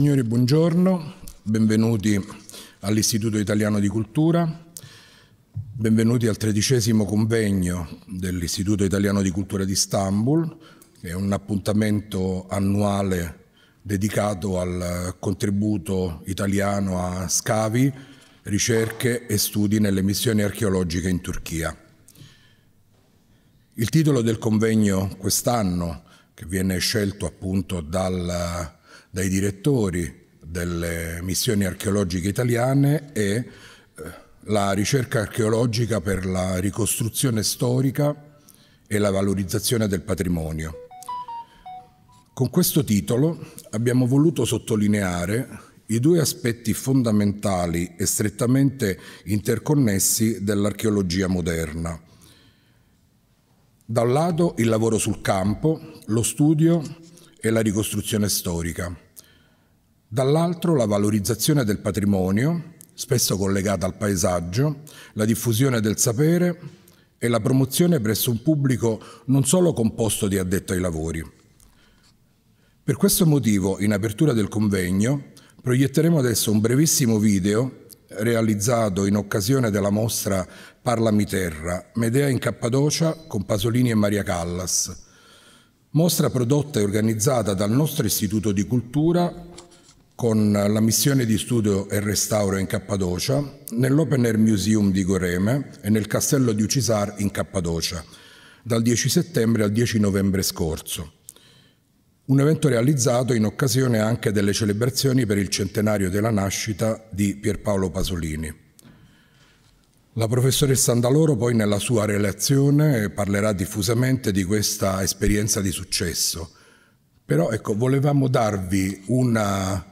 signori, buongiorno, benvenuti all'Istituto Italiano di Cultura, benvenuti al tredicesimo convegno dell'Istituto Italiano di Cultura di Istanbul, è un appuntamento annuale dedicato al contributo italiano a scavi, ricerche e studi nelle missioni archeologiche in Turchia. Il titolo del convegno quest'anno, che viene scelto appunto dal dai direttori delle missioni archeologiche italiane e eh, la ricerca archeologica per la ricostruzione storica e la valorizzazione del patrimonio. Con questo titolo abbiamo voluto sottolineare i due aspetti fondamentali e strettamente interconnessi dell'archeologia moderna. Da un lato il lavoro sul campo, lo studio e la ricostruzione storica dall'altro la valorizzazione del patrimonio, spesso collegata al paesaggio, la diffusione del sapere e la promozione presso un pubblico non solo composto di addetto ai lavori. Per questo motivo, in apertura del convegno, proietteremo adesso un brevissimo video realizzato in occasione della mostra Parlami Terra, Medea in Cappadocia con Pasolini e Maria Callas, mostra prodotta e organizzata dal nostro Istituto di Cultura con la missione di studio e restauro in Cappadocia, nell'Open Air Museum di Goreme e nel castello di Ucisar in Cappadocia, dal 10 settembre al 10 novembre scorso. Un evento realizzato in occasione anche delle celebrazioni per il centenario della nascita di Pierpaolo Pasolini. La professoressa Andaloro poi nella sua relazione parlerà diffusamente di questa esperienza di successo, però ecco, volevamo darvi una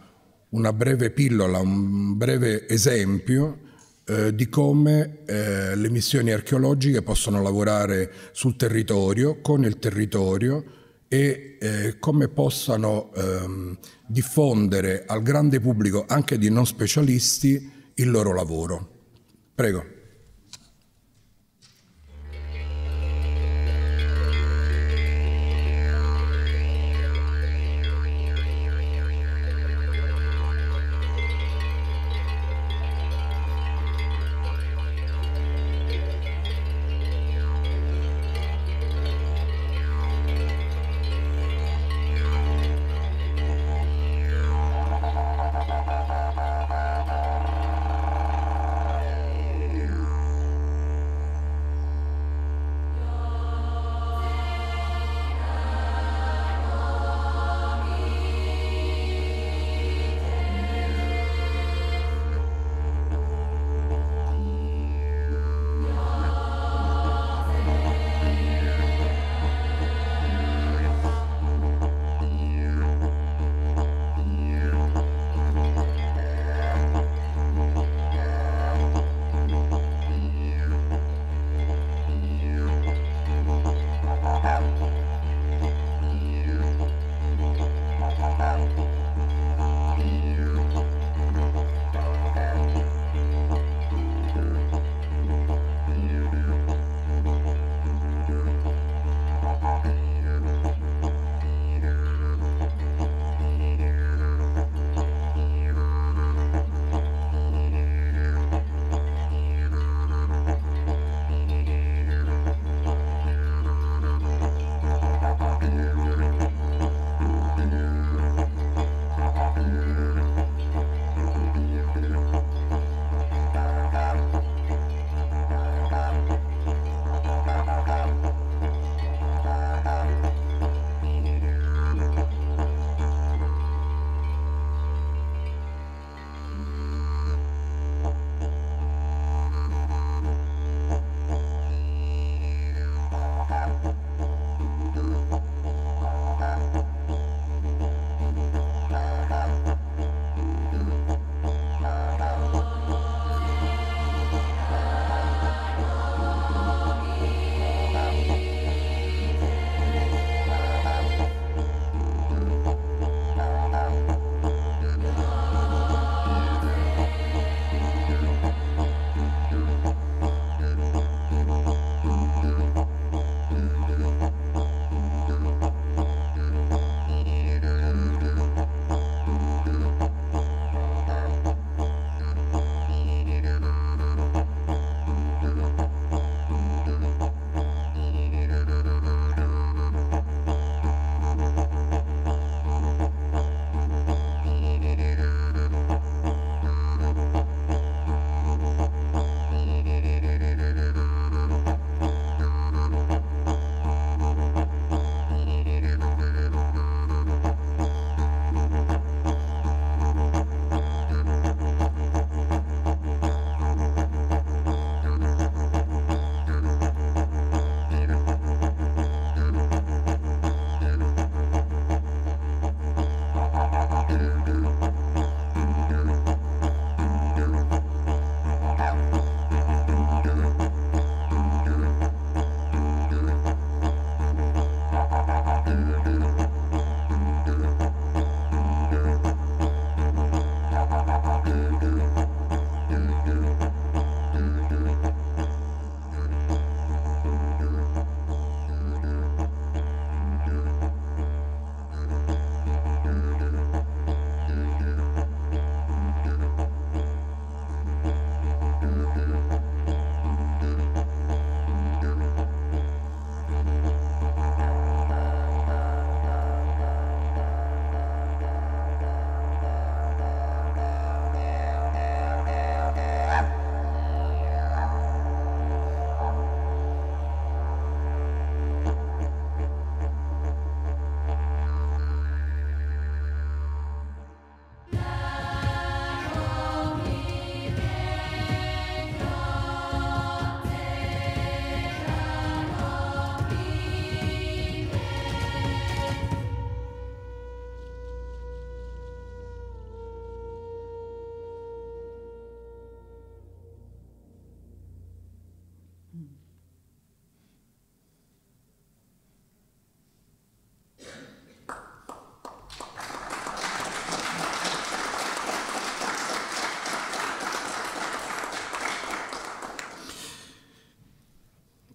una breve pillola, un breve esempio eh, di come eh, le missioni archeologiche possono lavorare sul territorio, con il territorio e eh, come possano ehm, diffondere al grande pubblico, anche di non specialisti, il loro lavoro. Prego.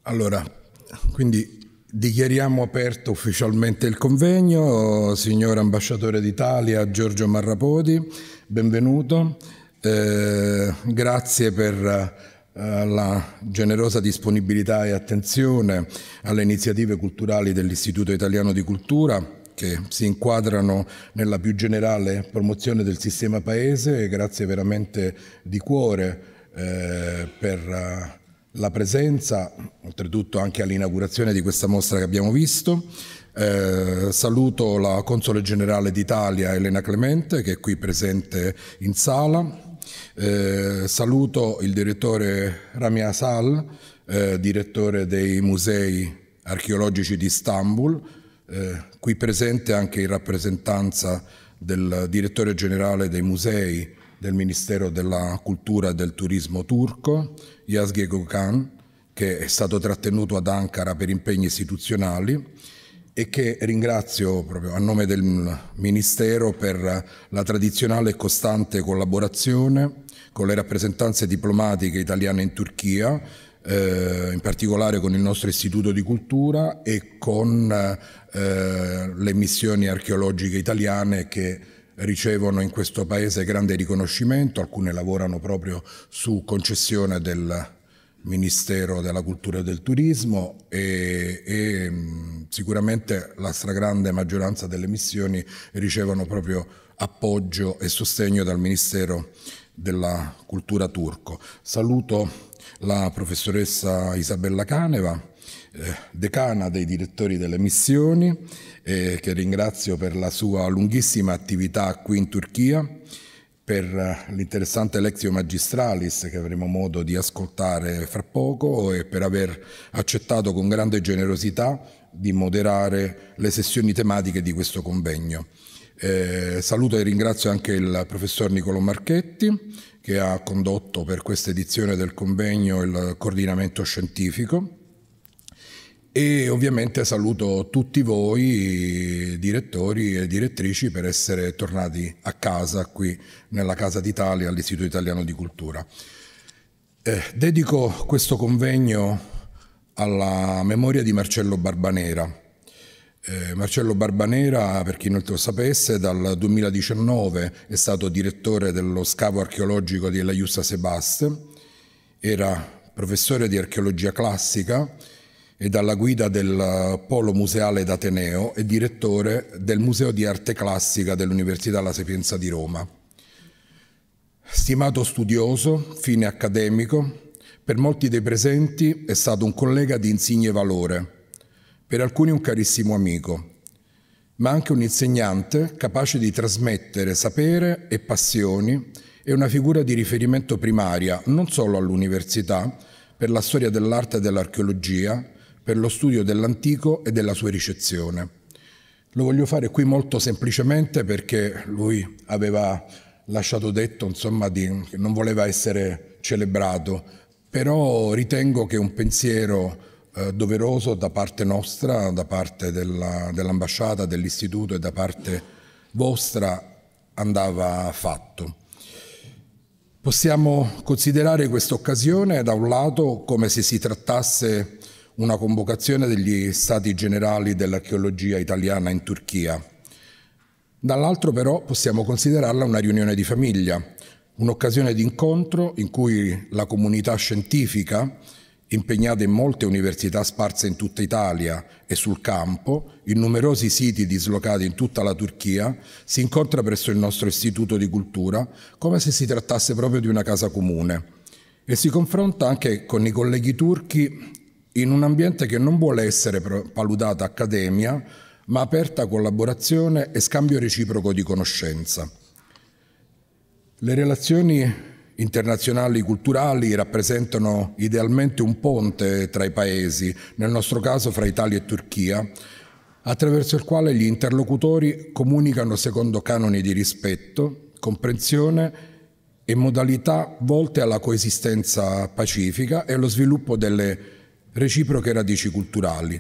Allora, quindi dichiariamo aperto ufficialmente il convegno. Signor Ambasciatore d'Italia Giorgio Marrapodi, benvenuto. Eh, grazie per eh, la generosa disponibilità e attenzione alle iniziative culturali dell'Istituto Italiano di Cultura che si inquadrano nella più generale promozione del sistema paese e grazie veramente di cuore eh, per eh, la presenza, oltretutto anche all'inaugurazione di questa mostra che abbiamo visto. Eh, saluto la Console Generale d'Italia Elena Clemente che è qui presente in sala. Eh, saluto il direttore Rami Asal, eh, direttore dei Musei Archeologici di Istanbul, eh, qui presente anche in rappresentanza del direttore generale dei Musei del Ministero della Cultura e del Turismo turco, Yazghe Gökhan, che è stato trattenuto ad Ankara per impegni istituzionali e che ringrazio proprio a nome del Ministero per la tradizionale e costante collaborazione con le rappresentanze diplomatiche italiane in Turchia, eh, in particolare con il nostro Istituto di Cultura e con eh, le missioni archeologiche italiane che ricevono in questo paese grande riconoscimento, alcune lavorano proprio su concessione del Ministero della Cultura e del Turismo e, e mm, sicuramente la stragrande maggioranza delle missioni ricevono proprio appoggio e sostegno dal Ministero della Cultura turco. Saluto la professoressa Isabella Caneva, eh, decana dei direttori delle missioni, e che ringrazio per la sua lunghissima attività qui in Turchia, per eh, l'interessante lezio magistralis che avremo modo di ascoltare fra poco e per aver accettato con grande generosità di moderare le sessioni tematiche di questo convegno. Eh, saluto e ringrazio anche il professor Nicolo Marchetti che ha condotto per questa edizione del convegno il coordinamento scientifico e ovviamente saluto tutti voi, direttori e direttrici, per essere tornati a casa qui nella Casa d'Italia, all'Istituto Italiano di Cultura. Eh, dedico questo convegno alla memoria di Marcello Barbanera. Eh, Marcello Barbanera, per chi non lo sapesse, dal 2019 è stato direttore dello scavo archeologico della Iusta Sebaste, era professore di archeologia classica, e dalla guida del Polo Museale d'Ateneo e direttore del Museo di Arte Classica dell'Università La Sapienza di Roma. Stimato studioso, fine accademico, per molti dei presenti è stato un collega di insigne valore, per alcuni un carissimo amico, ma anche un insegnante capace di trasmettere sapere e passioni e una figura di riferimento primaria non solo all'università per la storia dell'arte e dell'archeologia, per lo studio dell'antico e della sua ricezione. Lo voglio fare qui molto semplicemente perché lui aveva lasciato detto insomma, di, che non voleva essere celebrato, però ritengo che un pensiero eh, doveroso da parte nostra, da parte dell'ambasciata, dell dell'istituto e da parte vostra andava fatto. Possiamo considerare questa occasione da un lato come se si trattasse una convocazione degli stati generali dell'archeologia italiana in Turchia. Dall'altro però possiamo considerarla una riunione di famiglia, un'occasione di incontro in cui la comunità scientifica, impegnata in molte università sparse in tutta Italia e sul campo, in numerosi siti dislocati in tutta la Turchia, si incontra presso il nostro istituto di cultura come se si trattasse proprio di una casa comune e si confronta anche con i colleghi turchi in un ambiente che non vuole essere paludata accademia, ma aperta collaborazione e scambio reciproco di conoscenza. Le relazioni internazionali culturali rappresentano idealmente un ponte tra i paesi, nel nostro caso fra Italia e Turchia, attraverso il quale gli interlocutori comunicano secondo canoni di rispetto, comprensione e modalità volte alla coesistenza pacifica e allo sviluppo delle reciproche radici culturali,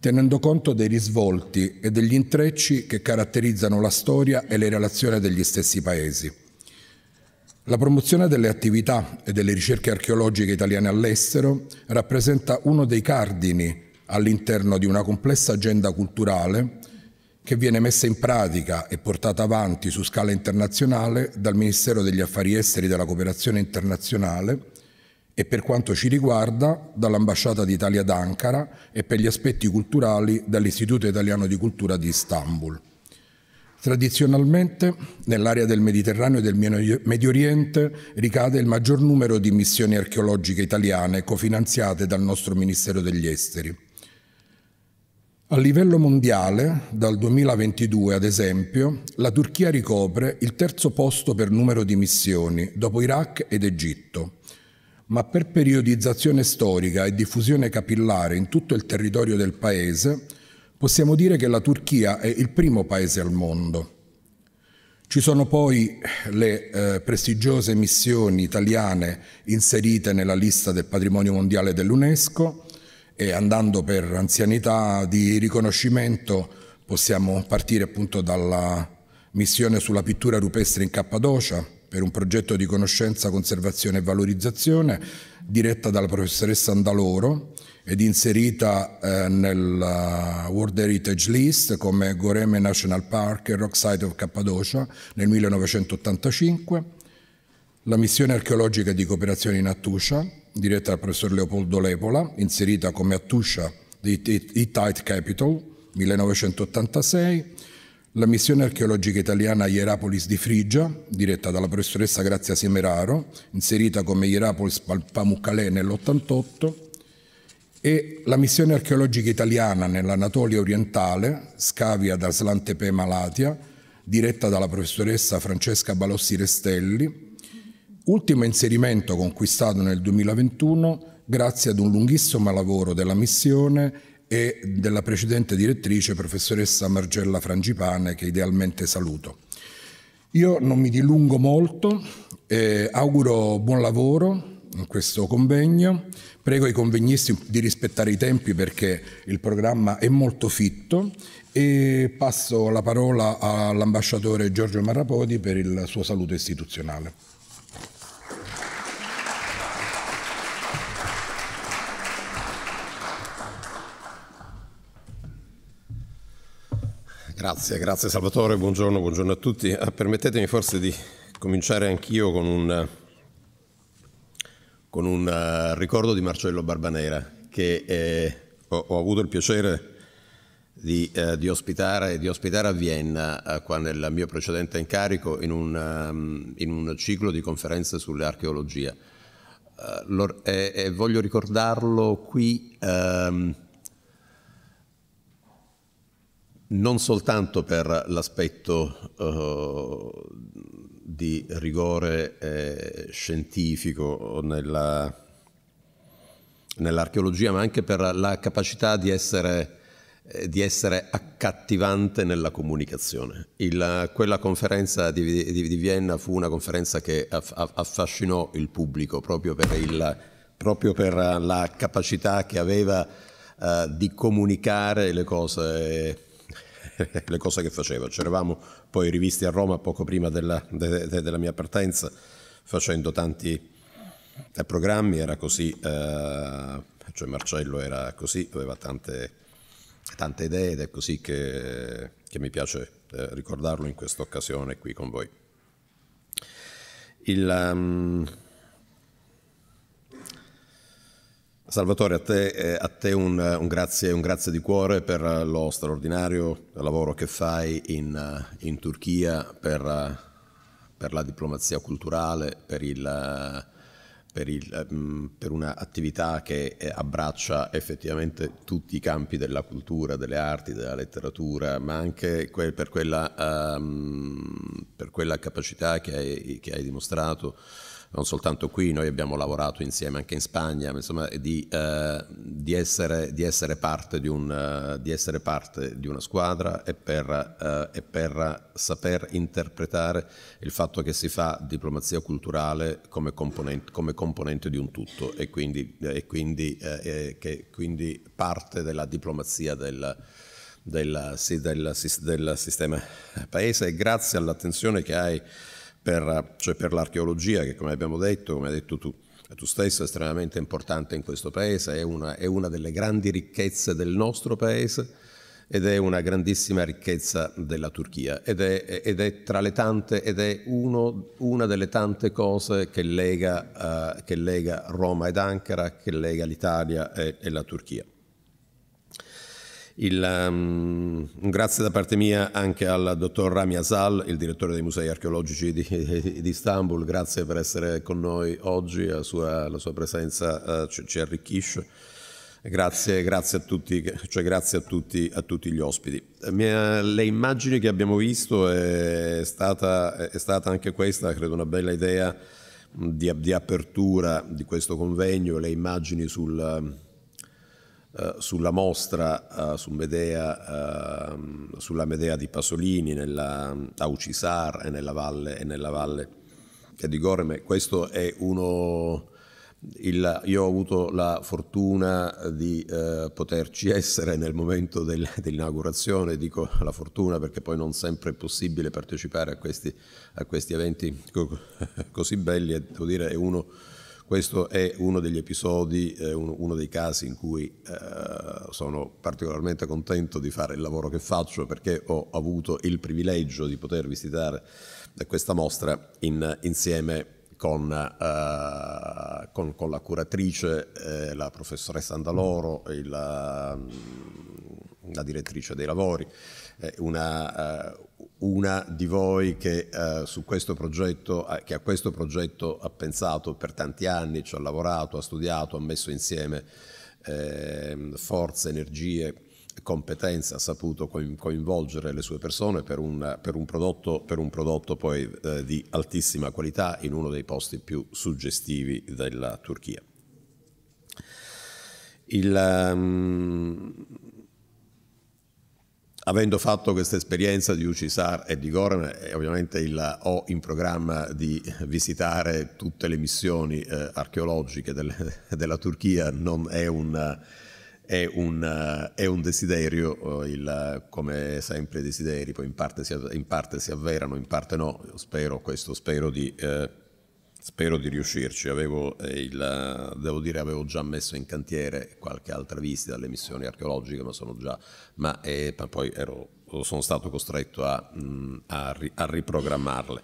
tenendo conto dei risvolti e degli intrecci che caratterizzano la storia e le relazioni degli stessi paesi. La promozione delle attività e delle ricerche archeologiche italiane all'estero rappresenta uno dei cardini all'interno di una complessa agenda culturale che viene messa in pratica e portata avanti su scala internazionale dal Ministero degli Affari Esteri e della Cooperazione Internazionale e per quanto ci riguarda dall'Ambasciata d'Italia ad Ankara e per gli aspetti culturali dall'Istituto Italiano di Cultura di Istanbul. Tradizionalmente nell'area del Mediterraneo e del Medio Oriente ricade il maggior numero di missioni archeologiche italiane cofinanziate dal nostro Ministero degli Esteri. A livello mondiale, dal 2022 ad esempio, la Turchia ricopre il terzo posto per numero di missioni, dopo Iraq ed Egitto ma per periodizzazione storica e diffusione capillare in tutto il territorio del paese, possiamo dire che la Turchia è il primo paese al mondo. Ci sono poi le eh, prestigiose missioni italiane inserite nella lista del patrimonio mondiale dell'UNESCO e andando per anzianità di riconoscimento possiamo partire appunto dalla missione sulla pittura rupestre in Cappadocia, per un progetto di conoscenza, conservazione e valorizzazione diretta dalla professoressa Andaloro ed inserita eh, nella eh, World Heritage List come Goreme National Park e Rock Site of Cappadocia nel 1985, la missione archeologica di cooperazione in Attuscia, diretta dal professor Leopoldo Lepola, inserita come Attuscia di Hittite Capital 1986, la missione archeologica italiana Ierapolis di Frigia, diretta dalla professoressa Grazia Semeraro, inserita come Ierapolis Pamukkale nell'88, e la missione archeologica italiana nell'Anatolia orientale, scavia ad Aslantepè Malatia, diretta dalla professoressa Francesca Balossi Restelli, ultimo inserimento conquistato nel 2021 grazie ad un lunghissimo lavoro della missione e della precedente direttrice, professoressa Margella Frangipane, che idealmente saluto. Io non mi dilungo molto, eh, auguro buon lavoro in questo convegno, prego i convegnisti di rispettare i tempi perché il programma è molto fitto e passo la parola all'ambasciatore Giorgio Marrapodi per il suo saluto istituzionale. Grazie, grazie Salvatore, buongiorno, buongiorno a tutti. Eh, permettetemi forse di cominciare anch'io con un, con un eh, ricordo di Marcello Barbanera che eh, ho, ho, avuto il piacere di, eh, di, ospitare, di ospitare, a Vienna, eh, qua nel mio precedente incarico, in un, um, in un ciclo di conferenze sull'archeologia. Uh, e, e, voglio ricordarlo qui. Um, non soltanto per l'aspetto uh, di rigore eh, scientifico nella, nell'archeologia, ma anche per la capacità di essere, eh, di essere accattivante nella comunicazione. Il, quella conferenza di, di, di, Vienna fu una conferenza che aff, affascinò il pubblico proprio per, il, proprio per la capacità che aveva eh, di comunicare le cose le cose che facevo. eravamo poi rivisti a Roma poco prima della, de, de, della mia partenza, facendo tanti eh, programmi, era così, eh, cioè Marcello era così, aveva tante, tante idee ed è così che, che mi piace eh, ricordarlo in questa occasione qui con voi. Il, um, Salvatore, a te, eh, a te un, eh, un, grazie, un, grazie, di cuore per eh, lo straordinario lavoro che fai in, eh, in Turchia per, per, la diplomazia culturale, per, il, per, il, per un'attività che abbraccia effettivamente tutti i campi della cultura, delle arti, della letteratura, ma anche que- per, quella, um, per, quella, capacità che hai, che hai dimostrato non soltanto qui, noi abbiamo lavorato insieme anche in Spagna, insomma, di, eh, di, essere, di, essere un, eh, di, essere, parte di una squadra e per, eh, e per, saper interpretare il fatto che si fa diplomazia culturale come componente, come componente di un tutto e quindi, e quindi, eh, eh che, quindi parte della diplomazia del, del, del, del sistema paese. grazie all'attenzione che hai per, cioè per l'archeologia che come abbiamo detto, come hai detto tu, tu stesso, è estremamente importante in questo paese, è una, è una delle grandi ricchezze del nostro paese ed è una grandissima ricchezza della Turchia ed è, ed è tra le tante ed è uno, una delle tante cose che lega, uh, che lega, Roma ed Ankara, che lega l'Italia e, e la Turchia. Il, um, un grazie da parte mia anche al dottor Rami Asal, il direttore dei musei archeologici di, di Istanbul, grazie per essere con noi oggi, la sua, la sua presenza uh, ci, ci, arricchisce. Grazie, grazie, a, tutti, cioè grazie a, tutti, a tutti, gli ospiti. Eh, le immagini che abbiamo visto è stata, è stata anche questa, credo, una bella idea di, di apertura di questo convegno, le immagini sul, eh, sulla mostra uh, su Medea, uh, sulla Medea di Pasolini nella, a Ucisar e nella valle, e nella valle di Gorme. Questo è uno... Il, io ho avuto la fortuna di eh, poterci essere nel momento del, dell'inaugurazione, dico la fortuna perché poi non sempre è possibile partecipare a questi, a questi eventi così belli, e devo dire è uno questo è uno degli episodi, eh, uno dei casi in cui eh, sono particolarmente contento di fare il lavoro che faccio perché ho avuto il privilegio di poter visitare questa mostra in, insieme con, eh, con, con, la curatrice, eh, la professoressa Andaloro, la, mm, la direttrice dei lavori, una, eh, una di voi che, eh, progetto, eh, che, a questo progetto ha pensato per tanti anni, ci ha lavorato, ha studiato, ha messo insieme eh, forze, energie, competenze, ha saputo coinvolgere le sue persone per un, per un, prodotto, per un prodotto, poi eh, di altissima qualità in uno dei posti più suggestivi della Turchia. Il, um, Avendo fatto questa esperienza di UCISAR e di Goran, eh, ovviamente il, ho in programma di visitare tutte le missioni eh, archeologiche del, della Turchia, non è un... È un, è un, desiderio, eh, il, come sempre i desideri, poi in parte, si, in parte, si, avverano, in parte no, spero questo, spero di eh, Spero di riuscirci, avevo eh, il, devo dire avevo già messo in cantiere qualche altra visita alle missioni archeologiche, ma, già, ma, eh, poi ero, sono stato costretto a, mm, a, a, riprogrammarle.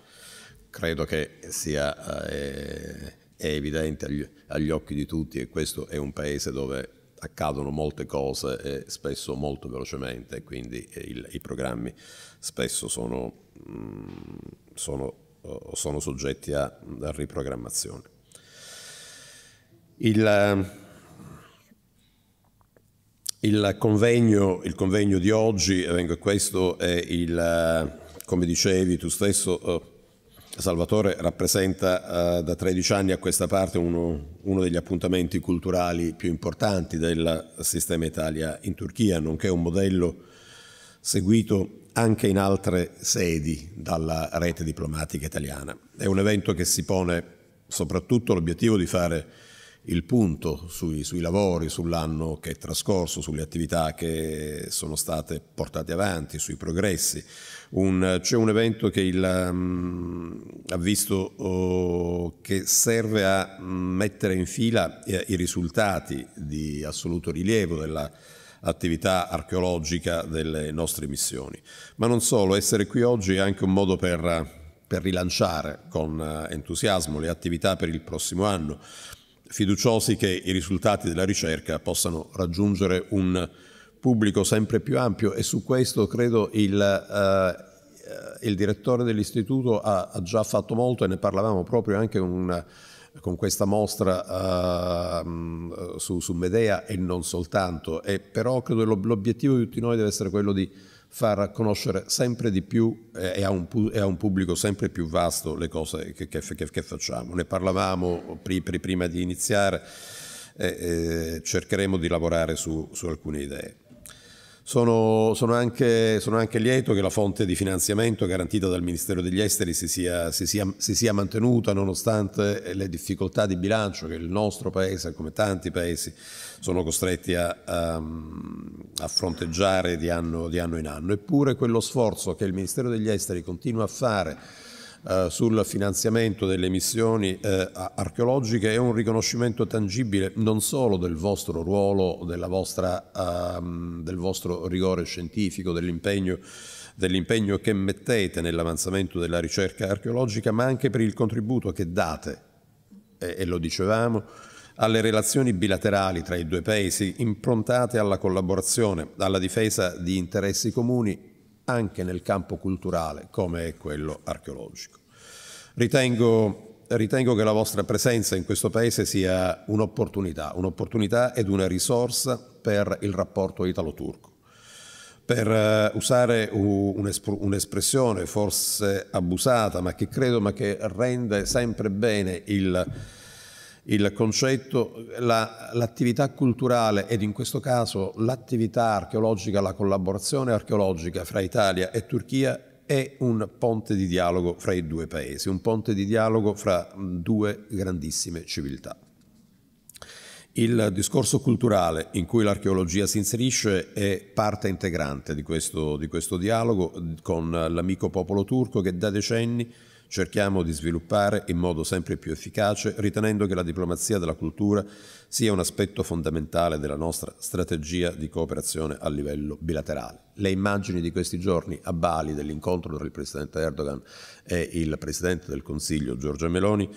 Credo che sia eh, evidente agli, agli, occhi di tutti che questo è un paese dove accadono molte cose e eh, spesso molto velocemente, quindi eh, il, i programmi spesso sono, mm, sono o sono soggetti a, riprogrammazione. Il, eh, il, convegno, il, convegno, di oggi, questo è il, eh, come dicevi tu stesso, eh, Salvatore rappresenta da 13 anni a questa parte uno, uno, degli appuntamenti culturali più importanti del sistema Italia in Turchia, nonché un modello seguito anche in altre sedi dalla rete diplomatica italiana. È un evento che si pone soprattutto l'obiettivo di fare il punto sui, sui lavori, sull'anno che è trascorso, sulle attività che sono state portate avanti, sui progressi. Un, c'è un evento che il, um, ha visto oh, che serve a mettere in fila eh, i risultati di assoluto rilievo della attività archeologica delle nostre missioni. Ma non solo, essere qui oggi è anche un modo per, per rilanciare con eh, entusiasmo le attività per il prossimo anno, fiduciosi che i risultati della ricerca possano raggiungere un pubblico sempre più ampio e su questo credo il... Eh, eh il direttore dell'istituto ha, già fatto molto e ne parlavamo proprio anche una, con questa mostra uh, su, su, Medea e non soltanto, e però credo che l'obiettivo di tutti noi deve essere quello di far conoscere sempre di più eh, e, a un, e, a un, pubblico sempre più vasto le cose che, che, che facciamo. Ne parlavamo pri, pri, prima di iniziare, eh, eh, cercheremo di lavorare su, su alcune idee. Sono, sono, anche, sono, anche, lieto che la fonte di finanziamento garantita dal Ministero degli Esteri si sia, si, sia, si sia, mantenuta nonostante le difficoltà di bilancio che il nostro Paese, come tanti Paesi, sono costretti a, a, a fronteggiare di anno, di anno in anno. Eppure quello sforzo che il Ministero degli Esteri continua a fare eh, sul finanziamento delle missioni eh, archeologiche è un riconoscimento tangibile non solo del vostro ruolo, vostra, ehm, del vostro rigore scientifico, dell'impegno dell'impegno che mettete nell'avanzamento della ricerca archeologica, ma anche per il contributo che date, e, e, lo dicevamo, alle relazioni bilaterali tra i due paesi improntate alla collaborazione, alla difesa di interessi comuni anche nel campo culturale come è quello archeologico. Ritengo, ritengo che la vostra presenza in questo Paese sia un'opportunità, un'opportunità ed una risorsa per il rapporto italo-turco. Per eh, usare un'espressione forse abusata, ma che credo ma che rende sempre bene il il concetto, la, l'attività culturale ed in questo caso l'attività archeologica, la collaborazione archeologica fra Italia e Turchia è un ponte di dialogo fra i due paesi, un ponte di dialogo fra due grandissime civiltà. Il discorso culturale in cui l'archeologia si inserisce è parte integrante di questo, di questo dialogo con l'amico popolo turco che da decenni cerchiamo di sviluppare in modo sempre più efficace, ritenendo che la diplomazia della cultura sia un aspetto fondamentale della nostra strategia di cooperazione a livello bilaterale. Le immagini di questi giorni a Bali dell'incontro tra il presidente Erdogan e il presidente del Consiglio Giorgia Meloni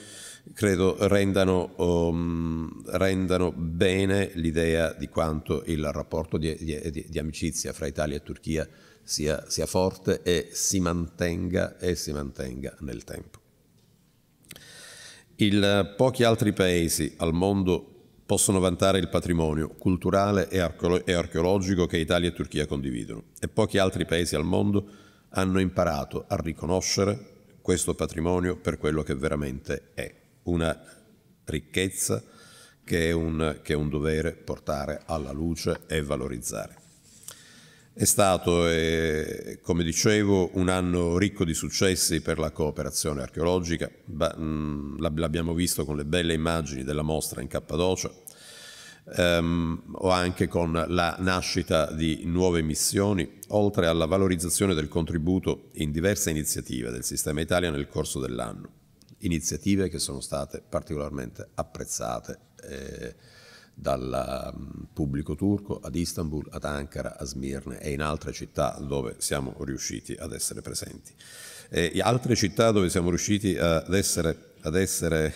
credo rendano, um, rendano bene l'idea di quanto il rapporto di, di, di amicizia fra Italia e Turchia sia sia, sia forte e si mantenga e si mantenga nel tempo. Il, pochi altri paesi al mondo possono vantare il patrimonio culturale e, archeologico che Italia e Turchia condividono e pochi altri paesi al mondo hanno imparato a riconoscere questo patrimonio per quello che veramente è, una ricchezza che è un, che è un dovere portare alla luce e valorizzare. È stato, eh, come dicevo, un anno ricco di successi per la cooperazione archeologica, mm, l'abbiamo visto con le belle immagini della mostra in Cappadocia, ehm, o anche con la nascita di nuove missioni, oltre alla valorizzazione del contributo in diverse iniziative del Sistema Italia nel corso dell'anno, iniziative che sono state particolarmente apprezzate. Eh, dal mm, pubblico turco ad Istanbul, ad Ankara, a Smirne e in altre città dove siamo riusciti ad essere presenti. E altre città dove siamo riusciti ad essere, ad essere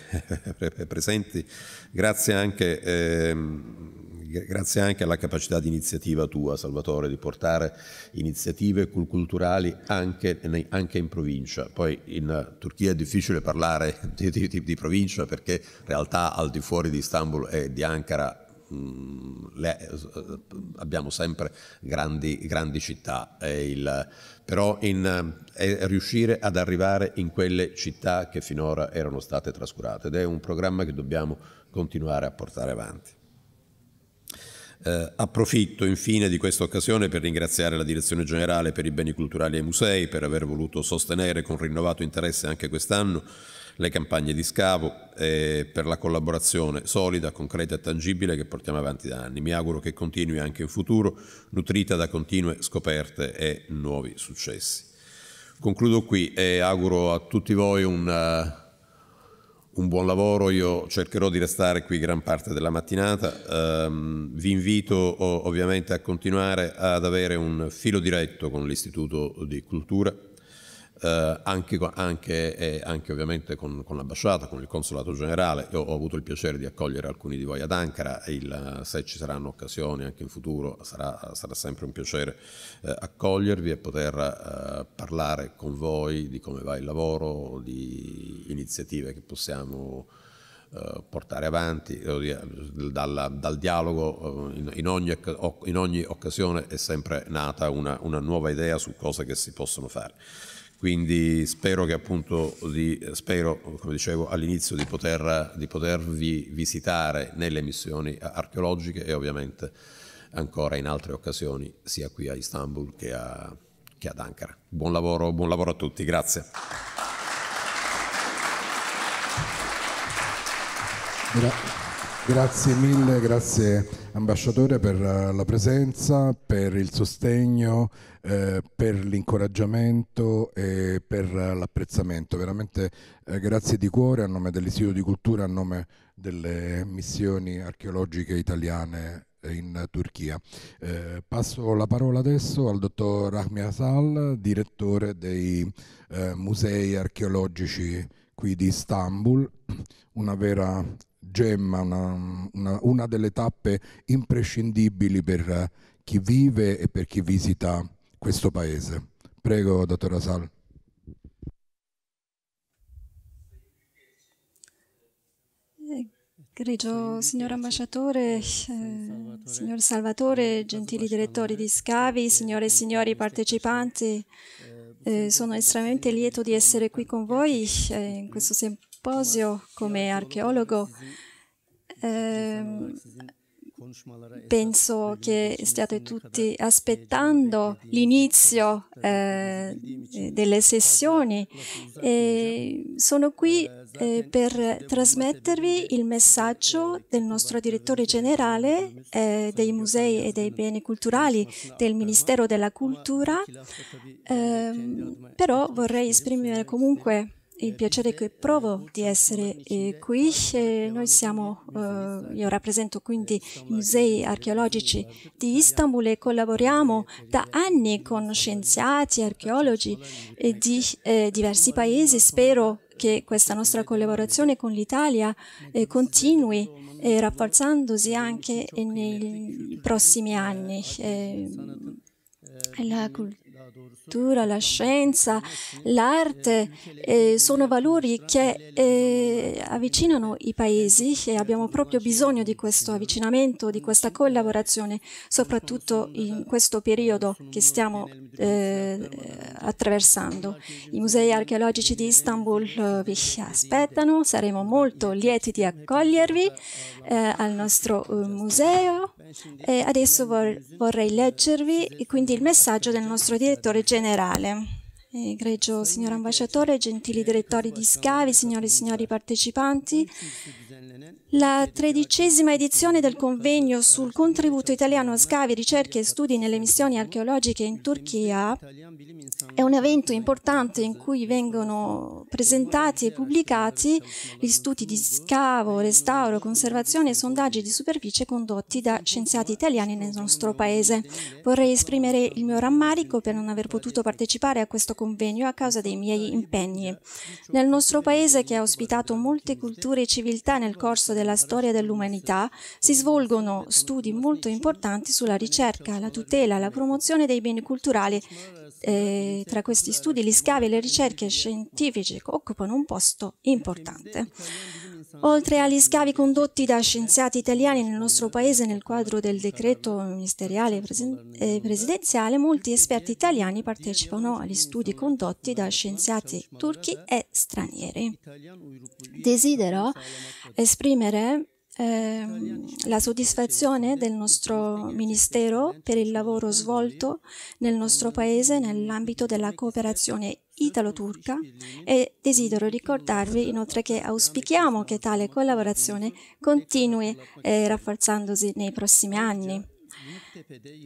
presenti grazie anche... Ehm, grazie anche alla capacità di iniziativa tua, Salvatore, di portare iniziative culturali anche, anche in provincia. Poi in Turchia è difficile parlare di, di, di provincia perché in realtà al di fuori di Istanbul e di Ankara mm, le, eh, abbiamo sempre grandi, grandi città, il, però in, riuscire ad arrivare in quelle città che finora erano state trascurate ed è un programma che dobbiamo continuare a portare avanti. Eh, approfitto infine di questa occasione per ringraziare la Direzione Generale per i Beni Culturali e i Musei per aver voluto sostenere con rinnovato interesse anche quest'anno le campagne di scavo e per la collaborazione solida, concreta e tangibile che portiamo avanti da anni. Mi auguro che continui anche in futuro, nutrita da continue scoperte e nuovi successi. Concludo qui e auguro a tutti voi un eh, un buon lavoro, io cercherò di restare qui gran parte della mattinata, um, vi invito ovviamente a continuare ad avere un filo diretto con l'Istituto di Cultura eh, anche, anche, eh, anche, ovviamente con, con l'ambasciata, con il consolato generale. Io ho avuto il piacere di accogliere alcuni di voi ad Ankara, il, eh, se ci saranno occasioni anche in futuro sarà, sarà sempre un piacere eh, accogliervi e poter eh, parlare con voi di come va il lavoro, di iniziative che possiamo eh, portare avanti dalla, dal, dialogo in, in, ogni, in, ogni, occasione è sempre nata una, una nuova idea su cose che si possono fare. Quindi spero che appunto, di, eh, spero, come dicevo all'inizio, di, poter, di potervi visitare nelle missioni archeologiche e ovviamente ancora in altre occasioni, sia qui a Istanbul che, a, che ad Ankara. Buon lavoro, buon lavoro a tutti, grazie. Gra grazie mille, grazie ambasciatore per eh, la presenza, per il sostegno eh, per l'incoraggiamento e per l'apprezzamento. Veramente eh, grazie di cuore a nome dell'Istituto di Cultura, a nome delle missioni archeologiche italiane in Turchia. Eh, passo la parola adesso al dottor Rahmi Asal, direttore dei eh, musei archeologici qui di Istanbul, una vera gemma, una, una, una delle tappe imprescindibili per chi vive e per chi visita questo Paese. Prego, dottor Asal. Grigio signor ambasciatore, eh, signor Salvatore, gentili direttori di Scavi, signore e signori partecipanti, eh, sono estremamente lieto di essere qui con voi eh, in questo simposio come archeologo. Eh, penso che stiate tutti aspettando l'inizio eh, delle sessioni e sono qui eh, per trasmettervi il messaggio del nostro direttore generale eh, dei musei e dei beni culturali del Ministero della Cultura, ehm, però vorrei esprimere comunque il piacere che provo di essere eh, qui. Noi siamo, eh, io rappresento quindi i musei archeologici di Istanbul e collaboriamo da anni con scienziati, archeologi di eh, diversi paesi. Spero che questa nostra collaborazione con l'Italia continui rafforzandosi anche nei prossimi anni. La cultura cultura, la scienza, l'arte eh, sono valori che eh, avvicinano i paesi e abbiamo proprio bisogno di questo avvicinamento, di questa collaborazione, soprattutto in questo periodo che stiamo eh, attraversando. I musei archeologici di Istanbul eh, vi aspettano, saremo molto lieti di accogliervi eh, al nostro eh, museo e adesso vor- vorrei leggervi quindi il messaggio del nostro direttore generale. Eh, egregio signor ambasciatore, gentili direttori di scavi, signore e signori partecipanti, la tredicesima edizione del convegno sul contributo italiano a scavi, ricerche e studi nelle missioni archeologiche in Turchia è un evento importante in cui vengono presentati e pubblicati gli studi di scavo, restauro, conservazione e sondaggi di superficie condotti da scienziati italiani nel nostro paese. Vorrei esprimere il mio rammarico per non aver potuto partecipare a questo convegno a causa dei miei impegni. Nel nostro paese, che ha ospitato molte culture e civiltà nel corso del della storia dell'umanità si svolgono studi molto importanti sulla ricerca, la tutela, la promozione dei beni culturali. E eh, tra questi studi gli scavi e le ricerche scientifiche occupano un posto importante. Oltre agli scavi condotti da scienziati italiani nel nostro paese nel quadro del decreto ministeriale e eh, presidenziale, molti esperti italiani partecipano agli studi condotti da scienziati turchi e stranieri. Desidero esprimere ehm, la soddisfazione del nostro Ministero per il lavoro svolto nel nostro Paese nell'ambito della cooperazione italo-turca e desidero ricordarvi inoltre che auspichiamo che tale collaborazione continui eh, rafforzandosi nei prossimi anni.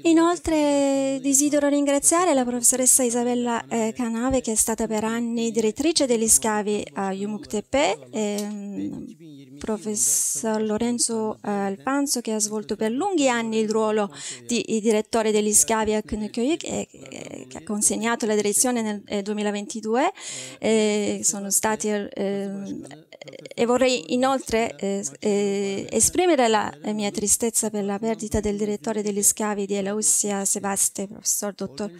Inoltre desidero ringraziare la professoressa Isabella eh, Canave che è stata per anni direttrice degli scavi a Yumuktepe, il mm, professor Lorenzo eh, Alpanzo che ha svolto per lunghi anni il ruolo di, direttore degli scavi a Kunukoyuk e eh, che ha consegnato la direzione nel 2022. Eh, sono stati eh, eh, e vorrei inoltre esprimere la mia tristezza per la perdita del direttore degli scavi schiavi di Eleusia Sebaste, professor dottor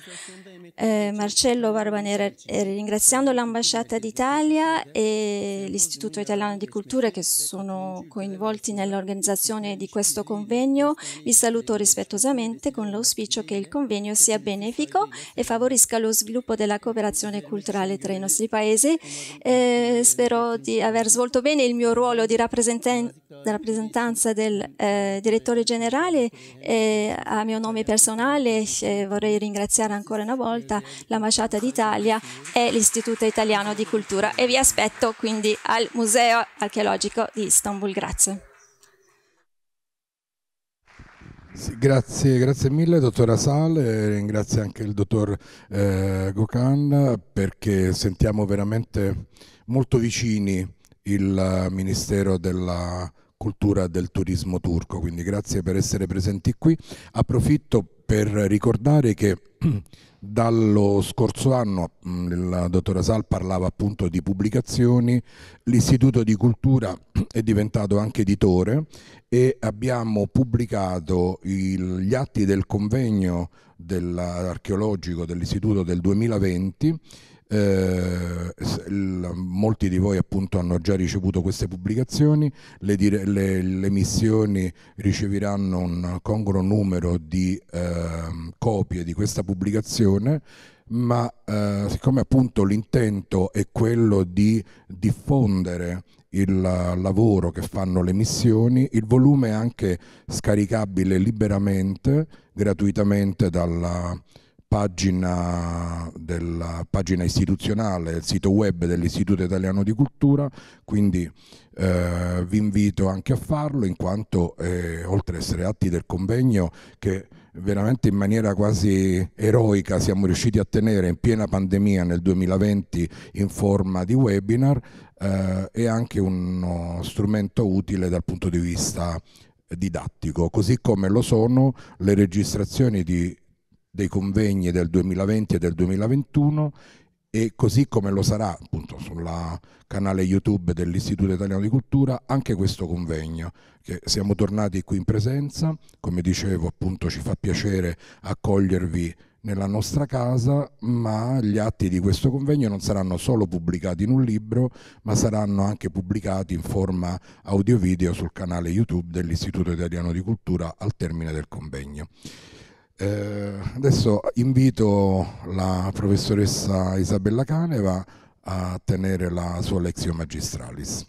eh, Marcello Barbanera, eh, ringraziando l'Ambasciata d'Italia e l'Istituto Italiano di Cultura che sono coinvolti nell'organizzazione di questo convegno. Vi saluto rispettosamente con l'auspicio che il convegno sia benefico e favorisca lo sviluppo della cooperazione culturale tra i nostri paesi. Eh, spero di aver svolto bene il mio ruolo di rappresentante la rappresentanza del eh, direttore generale e eh, a mio nome personale eh, vorrei ringraziare ancora una volta l'ambasciata d'Italia e l'Istituto Italiano di Cultura e vi aspetto quindi al Museo Archeologico di Istanbul. Grazie. Sì, grazie, grazie, mille dottora Sale, ringrazio anche il dottor eh, Gokan perché sentiamo veramente molto vicini il Ministero della cultura del turismo turco, quindi grazie per essere presenti qui. Approfitto per ricordare che dallo scorso anno mm, la dottora Sal parlava appunto di pubblicazioni, l'Istituto di Cultura è diventato anche editore e abbiamo pubblicato il, gli atti del convegno dell'archeologico dell'Istituto del 2020 eh, molti di voi appunto hanno già ricevuto queste pubblicazioni, le, dire, le, le missioni riceveranno un congruo numero di eh, copie di questa pubblicazione ma eh, siccome appunto l'intento è quello di diffondere il lavoro che fanno le missioni, il volume è anche scaricabile liberamente, gratuitamente dalla, pagina, della, pagina istituzionale, il sito web dell'Istituto Italiano di Cultura, quindi eh, vi invito anche a farlo in quanto eh, oltre ad essere atti del convegno che veramente in maniera quasi eroica siamo riusciti a tenere in piena pandemia nel 2020 in forma di webinar eh, è anche uno strumento utile dal punto di vista didattico, così come lo sono le registrazioni di dei convegni del 2020 e del 2021 e così come lo sarà appunto sul canale YouTube dell'Istituto Italiano di Cultura anche questo convegno che siamo tornati qui in presenza, come dicevo appunto ci fa piacere accogliervi nella nostra casa, ma gli atti di questo convegno non saranno solo pubblicati in un libro, ma saranno anche pubblicati in forma audio-video sul canale YouTube dell'Istituto Italiano di Cultura al termine del convegno. Eh, adesso invito la professoressa Isabella Caneva a tenere la sua lezione magistralis.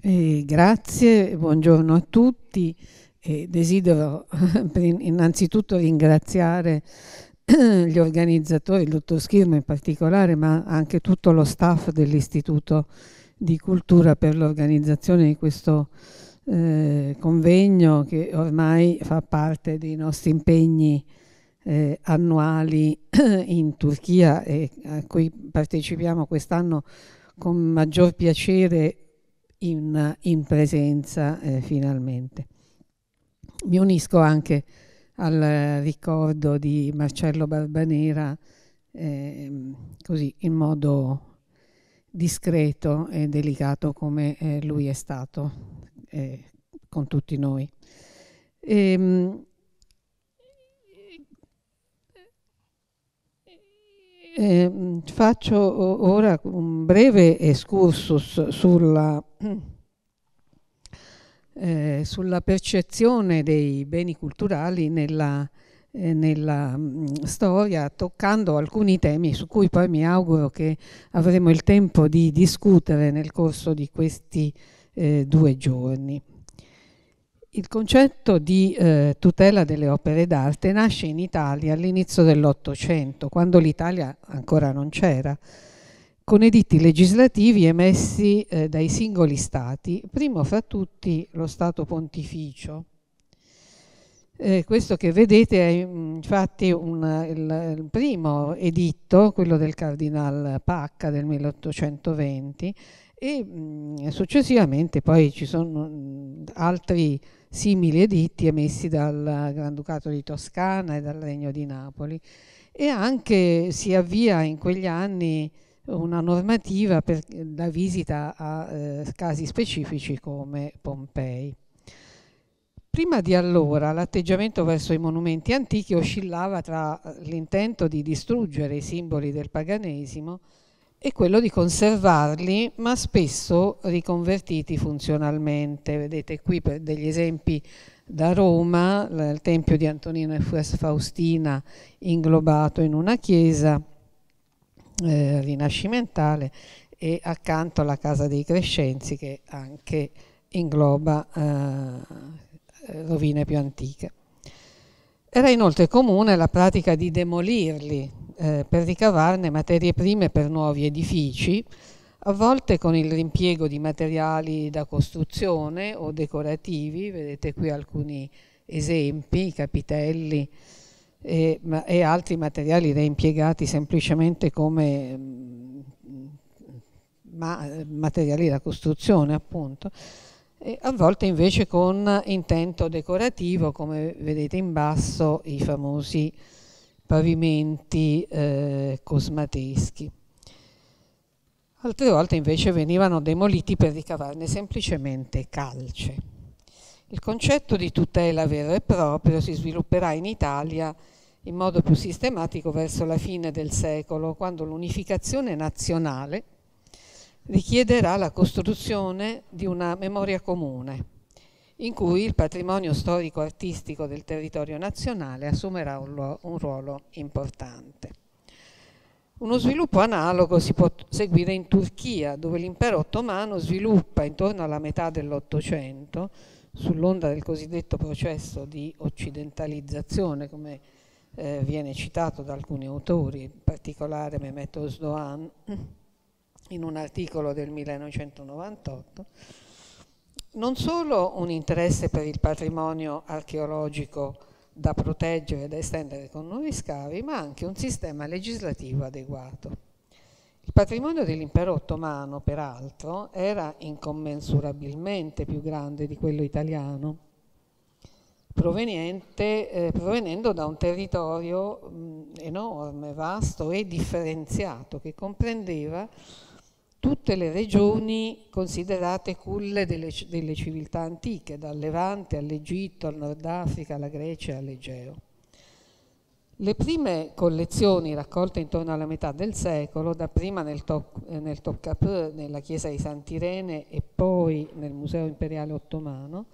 Eh, grazie, buongiorno a tutti. Eh, desidero innanzitutto ringraziare gli organizzatori, il dottor Schirma in particolare, ma anche tutto lo staff dell'Istituto di Cultura per l'organizzazione di questo eh, convegno che ormai fa parte dei nostri impegni eh, annuali in Turchia e a cui partecipiamo quest'anno con maggior piacere in, in presenza eh, finalmente. Mi unisco anche al ricordo di Marcello Barbanera ehm, così in modo discreto e delicato come eh, lui è stato eh, con tutti noi. E, ehm, eh, faccio ora un breve excursus sulla, eh, sulla percezione dei beni culturali nella, eh, nella mm, storia, toccando alcuni temi su cui poi mi auguro che avremo il tempo di discutere nel corso di questi eh, due giorni. Il concetto di eh, tutela delle opere d'arte nasce in Italia all'inizio dell'Ottocento, quando l'Italia ancora non c'era, con editti legislativi emessi eh, dai singoli stati, primo fra tutti lo Stato Pontificio. Eh, questo che vedete è mm, infatti un, il, il, primo editto, quello del Cardinal Pacca del 1820, e mh, mm, successivamente poi ci sono mh, mm, altri simili editti emessi dal Granducato di Toscana e dal Regno di Napoli e anche si avvia in quegli anni una normativa per la visita a eh, casi specifici come Pompei. Prima di allora l'atteggiamento verso i monumenti antichi oscillava tra l'intento di distruggere i simboli del paganesimo è quello di conservarli, ma spesso riconvertiti funzionalmente. Vedete qui degli esempi da Roma, il Tempio di Antonino e Faustina inglobato in una chiesa eh, rinascimentale e accanto alla Casa dei Crescenzi che anche ingloba eh, rovine più antiche. Era inoltre comune la pratica di demolirli, eh, per ricavarne materie prime per nuovi edifici, a volte con il rimpiego di materiali da costruzione o decorativi, vedete qui alcuni esempi, i capitelli e, ma, e altri materiali reimpiegati semplicemente come mm, ma, materiali da costruzione appunto, e a volte invece con intento decorativo, come vedete in basso i famosi pavimenti eh, cosmateschi. Altre volte invece venivano demoliti per ricavarne semplicemente calce. Il concetto di tutela vero e proprio si svilupperà in Italia in modo più sistematico verso la fine del secolo, quando l'unificazione nazionale richiederà la costruzione di una memoria comune in cui il patrimonio storico-artistico del territorio nazionale assumerà un, un ruolo importante. Uno sviluppo analogo si può seguire in Turchia, dove l'impero ottomano sviluppa intorno alla metà dell'Ottocento, sull'onda del cosiddetto processo di occidentalizzazione, come eh, viene citato da alcuni autori, in particolare Mehmet Özdoğan, in un articolo del 1998, non solo un interesse per il patrimonio archeologico da proteggere e da estendere con nuovi scavi, ma anche un sistema legislativo adeguato. Il patrimonio dell'impero ottomano, peraltro, era incommensurabilmente più grande di quello italiano, eh, provenendo da un territorio mh, enorme, vasto e differenziato che comprendeva tutte le regioni considerate culle delle, delle civiltà antiche, dal Levante all'Egitto, al Nord Africa, alla Grecia, all'Egeo. Le prime collezioni raccolte intorno alla metà del secolo, dapprima nel, Top, nel Topkapı, nella chiesa di Sant'Irene e poi nel Museo Imperiale Ottomano,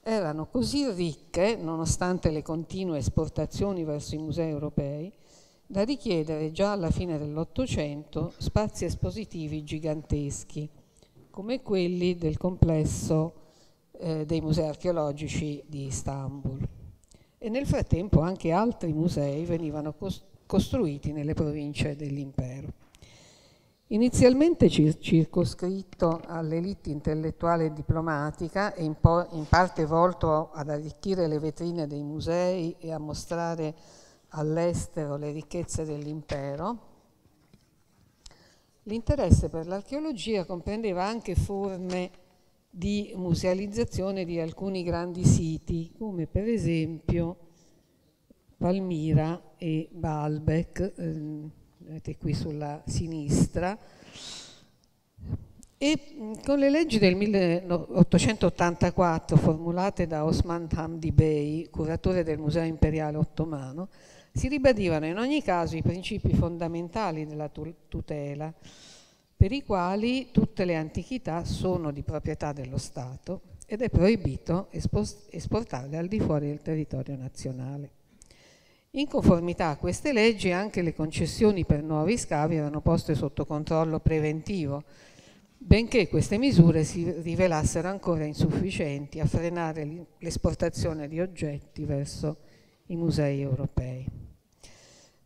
erano così ricche, nonostante le continue esportazioni verso i musei europei, da richiedere già alla fine dell'Ottocento spazi espositivi giganteschi, come quelli del complesso eh, dei musei archeologici di Istanbul. E nel frattempo anche altri musei venivano costruiti nelle province dell'impero. Inizialmente circoscritto all'elite intellettuale e diplomatica e in, in parte volto ad arricchire le vetrine dei musei e a mostrare all'estero le ricchezze dell'impero, l'interesse per l'archeologia comprendeva anche forme di musealizzazione di alcuni grandi siti, come per esempio Palmira e Baalbek, ehm, vedete qui sulla sinistra, e con le leggi del 1884 formulate da Osman Hamdi Bey, curatore del Museo Imperiale Ottomano, si ribadivano in ogni caso i principi fondamentali della tutela, per i quali tutte le antichità sono di proprietà dello Stato ed è proibito esportarle al di fuori del territorio nazionale. In conformità a queste leggi anche le concessioni per nuovi scavi erano poste sotto controllo preventivo, benché queste misure si rivelassero ancora insufficienti a frenare l'esportazione di oggetti verso i musei europei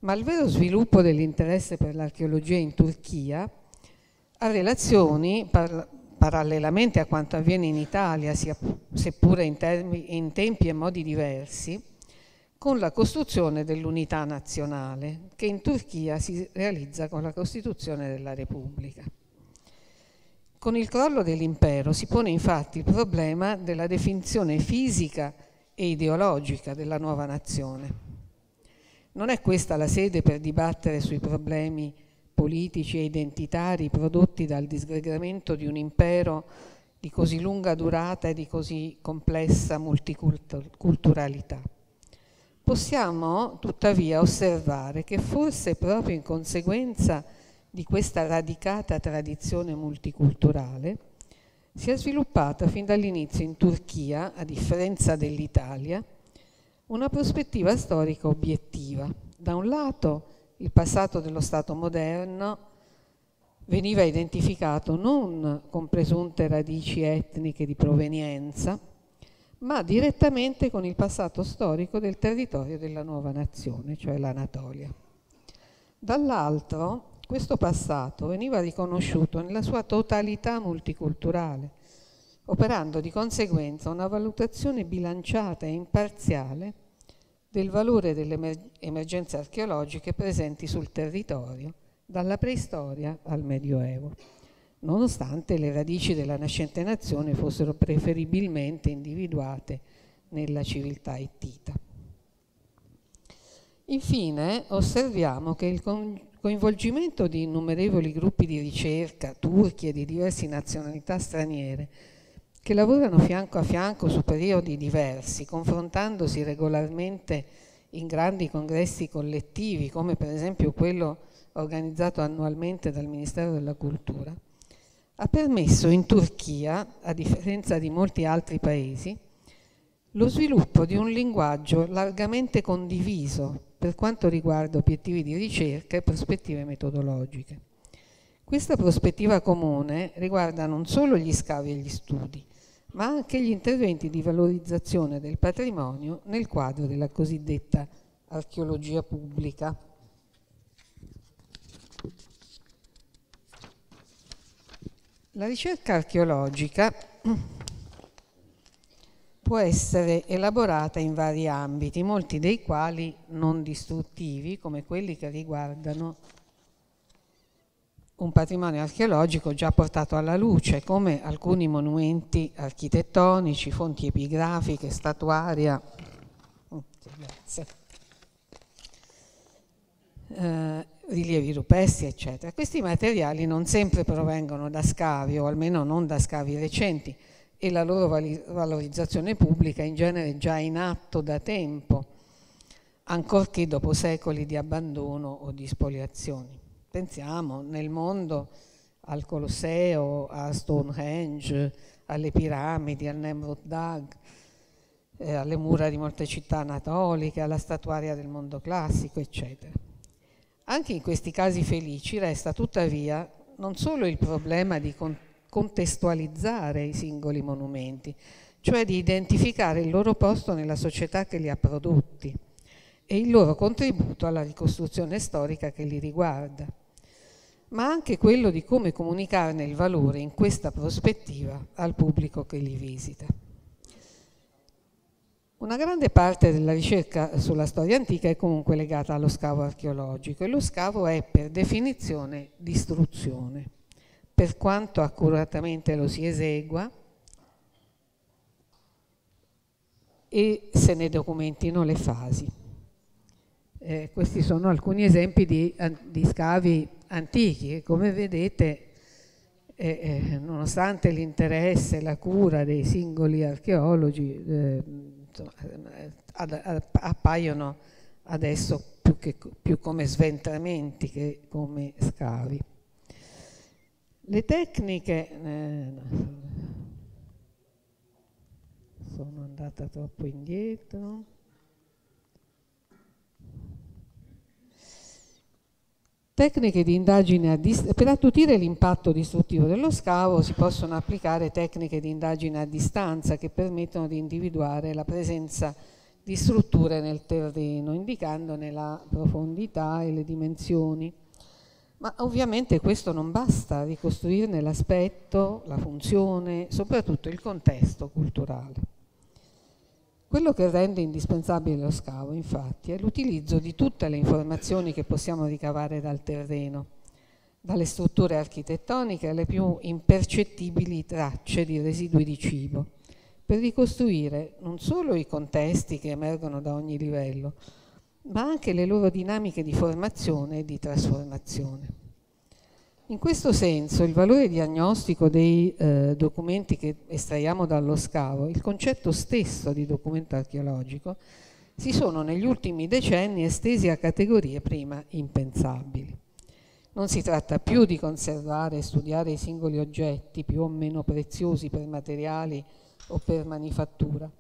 ma il vero sviluppo dell'interesse per l'archeologia in Turchia ha relazioni, par parallelamente a quanto avviene in Italia, sia, seppure in, in tempi e modi diversi, con la costruzione dell'unità nazionale, che in Turchia si realizza con la Costituzione della Repubblica. Con il crollo dell'impero si pone infatti il problema della definizione fisica e ideologica della nuova nazione. Non è questa la sede per dibattere sui problemi politici e identitari prodotti dal disgregamento di un impero di così lunga durata e di così complessa multiculturalità. Possiamo tuttavia osservare che forse proprio in conseguenza di questa radicata tradizione multiculturale si è sviluppata fin dall'inizio in Turchia, a differenza dell'Italia, una prospettiva storica obiettiva. Da un lato il passato dello Stato moderno veniva identificato non con presunte radici etniche di provenienza, ma direttamente con il passato storico del territorio della nuova nazione, cioè l'Anatolia. Dall'altro, questo passato veniva riconosciuto nella sua totalità multiculturale, operando di conseguenza una valutazione bilanciata e imparziale del valore delle emergenze archeologiche presenti sul territorio, dalla preistoria al Medioevo, nonostante le radici della nascente nazione fossero preferibilmente individuate nella civiltà ittita. Infine, osserviamo che il coinvolgimento di innumerevoli gruppi di ricerca turchi e di diverse nazionalità straniere che lavorano fianco a fianco su periodi diversi, confrontandosi regolarmente in grandi congressi collettivi, come per esempio quello organizzato annualmente dal Ministero della Cultura, ha permesso in Turchia, a differenza di molti altri paesi, lo sviluppo di un linguaggio largamente condiviso per quanto riguarda obiettivi di ricerca e prospettive metodologiche. Questa prospettiva comune riguarda non solo gli scavi e gli studi, ma anche gli interventi di valorizzazione del patrimonio nel quadro della cosiddetta archeologia pubblica. La ricerca archeologica può essere elaborata in vari ambiti, molti dei quali non distruttivi, come quelli che riguardano un patrimonio archeologico già portato alla luce, come alcuni monumenti architettonici, fonti epigrafiche, statuaria. Oh, eh, rilievi rupestri, eccetera. Questi materiali non sempre provengono da scavi, o almeno non da scavi recenti, e la loro valorizzazione pubblica in genere è già in atto da tempo, ancorché dopo secoli di abbandono o di spoliazioni pensiamo nel mondo al Colosseo, a Stonehenge, alle piramidi, al Nemrut Dag, eh, alle mura di molte città anatoliche, alla statuaria del mondo classico, eccetera. Anche in questi casi felici resta tuttavia non solo il problema di con contestualizzare i singoli monumenti, cioè di identificare il loro posto nella società che li ha prodotti e il loro contributo alla ricostruzione storica che li riguarda ma anche quello di come comunicarne il valore in questa prospettiva al pubblico che li visita. Una grande parte della ricerca sulla storia antica è comunque legata allo scavo archeologico e lo scavo è per definizione distruzione. Per quanto accuratamente lo si esegua e se ne documentino le fasi. Eh, questi sono alcuni esempi di, eh, di scavi antichi e come vedete eh, eh, nonostante l'interesse e la cura dei singoli archeologi eh, insomma, ad, ad, appaiono adesso più, che, più, come sventramenti che come scavi. Le tecniche eh, sono andata troppo indietro. Tecniche di indagine a distanza. Per attutire l'impatto distruttivo dello scavo si possono applicare tecniche di indagine a distanza che permettono di individuare la presenza di strutture nel terreno, indicandone la profondità e le dimensioni. Ma ovviamente questo non basta, ricostruirne l'aspetto, la funzione, soprattutto il contesto culturale. Quello che rende indispensabile lo scavo, infatti, è l'utilizzo di tutte le informazioni che possiamo ricavare dal terreno, dalle strutture architettoniche alle più impercettibili tracce di residui di cibo, per ricostruire non solo i contesti che emergono da ogni livello, ma anche le loro dinamiche di formazione e di trasformazione. In questo senso il valore diagnostico dei eh, documenti che estraiamo dallo scavo, il concetto stesso di documento archeologico, si sono negli ultimi decenni estesi a categorie prima impensabili. Non si tratta più di conservare e studiare i singoli oggetti più o meno preziosi per materiali o per manifattura,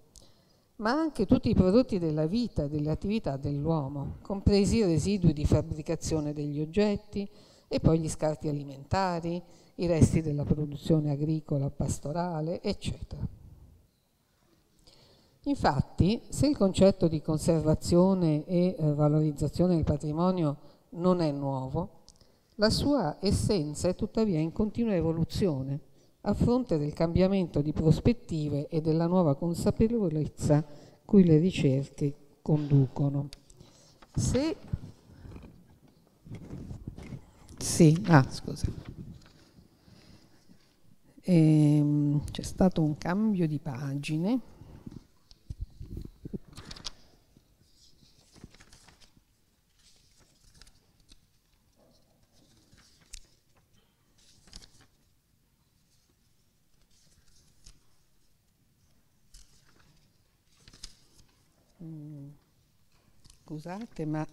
ma anche tutti i prodotti della vita e delle attività dell'uomo, compresi i residui di fabbricazione degli oggetti, e poi gli scarti alimentari, i resti della produzione agricola pastorale, eccetera. Infatti, se il concetto di conservazione e eh, valorizzazione del patrimonio non è nuovo, la sua essenza è tuttavia in continua evoluzione a fronte del cambiamento di prospettive e della nuova consapevolezza cui le ricerche conducono. Se sì, ah, scusa. Ehm, C'è stato un cambio di pagine. Mm, scusate, ma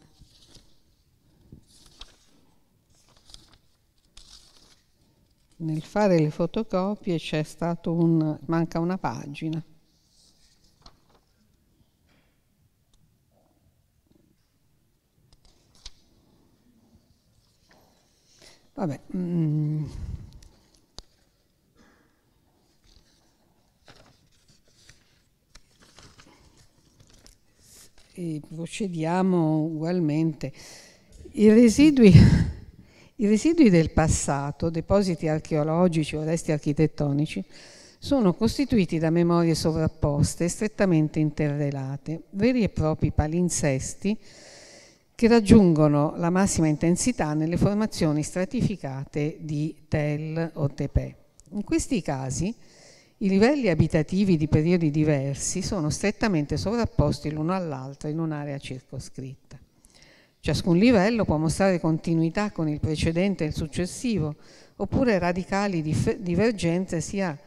nel fare le fotocopie c'è stato un manca una pagina. Vabbè. Mm. procediamo ugualmente. I residui i residui del passato, depositi archeologici o resti architettonici, sono costituiti da memorie sovrapposte e strettamente interrelate, veri e propri palinsesti che raggiungono la massima intensità nelle formazioni stratificate di Tel o tepe. In questi casi i livelli abitativi di periodi diversi sono strettamente sovrapposti l'uno all'altro in un'area circoscritta. Ciascun livello può mostrare continuità con il precedente e il successivo, oppure radicali divergenze sia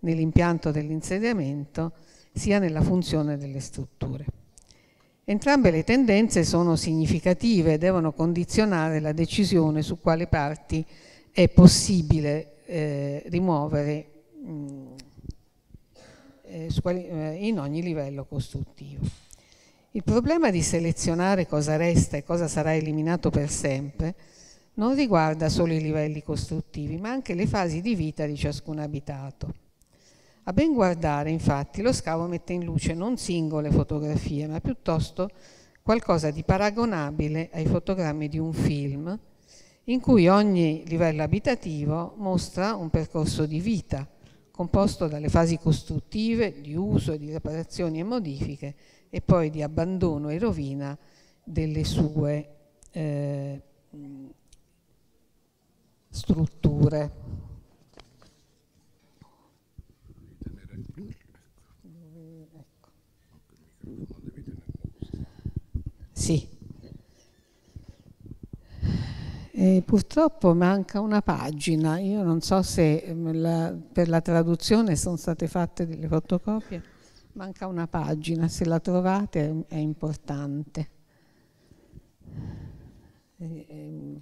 nell'impianto dell'insediamento sia nella funzione delle strutture. Entrambe le tendenze sono significative e devono condizionare la decisione su quale parti è possibile eh, rimuovere mh, mm, eh, eh, in ogni livello costruttivo. Il problema di selezionare cosa resta e cosa sarà eliminato per sempre non riguarda solo i livelli costruttivi, ma anche le fasi di vita di ciascun abitato. A ben guardare, infatti, lo scavo mette in luce non singole fotografie, ma piuttosto qualcosa di paragonabile ai fotogrammi di un film, in cui ogni livello abitativo mostra un percorso di vita, composto dalle fasi costruttive, di uso, di riparazioni e modifiche, e poi di abbandono e rovina delle sue eh, strutture. Sì. E purtroppo manca una pagina, io non so se mm, la, per la traduzione sono state fatte delle fotocopie. Manca una pagina, se la trovate è importante. Ehm,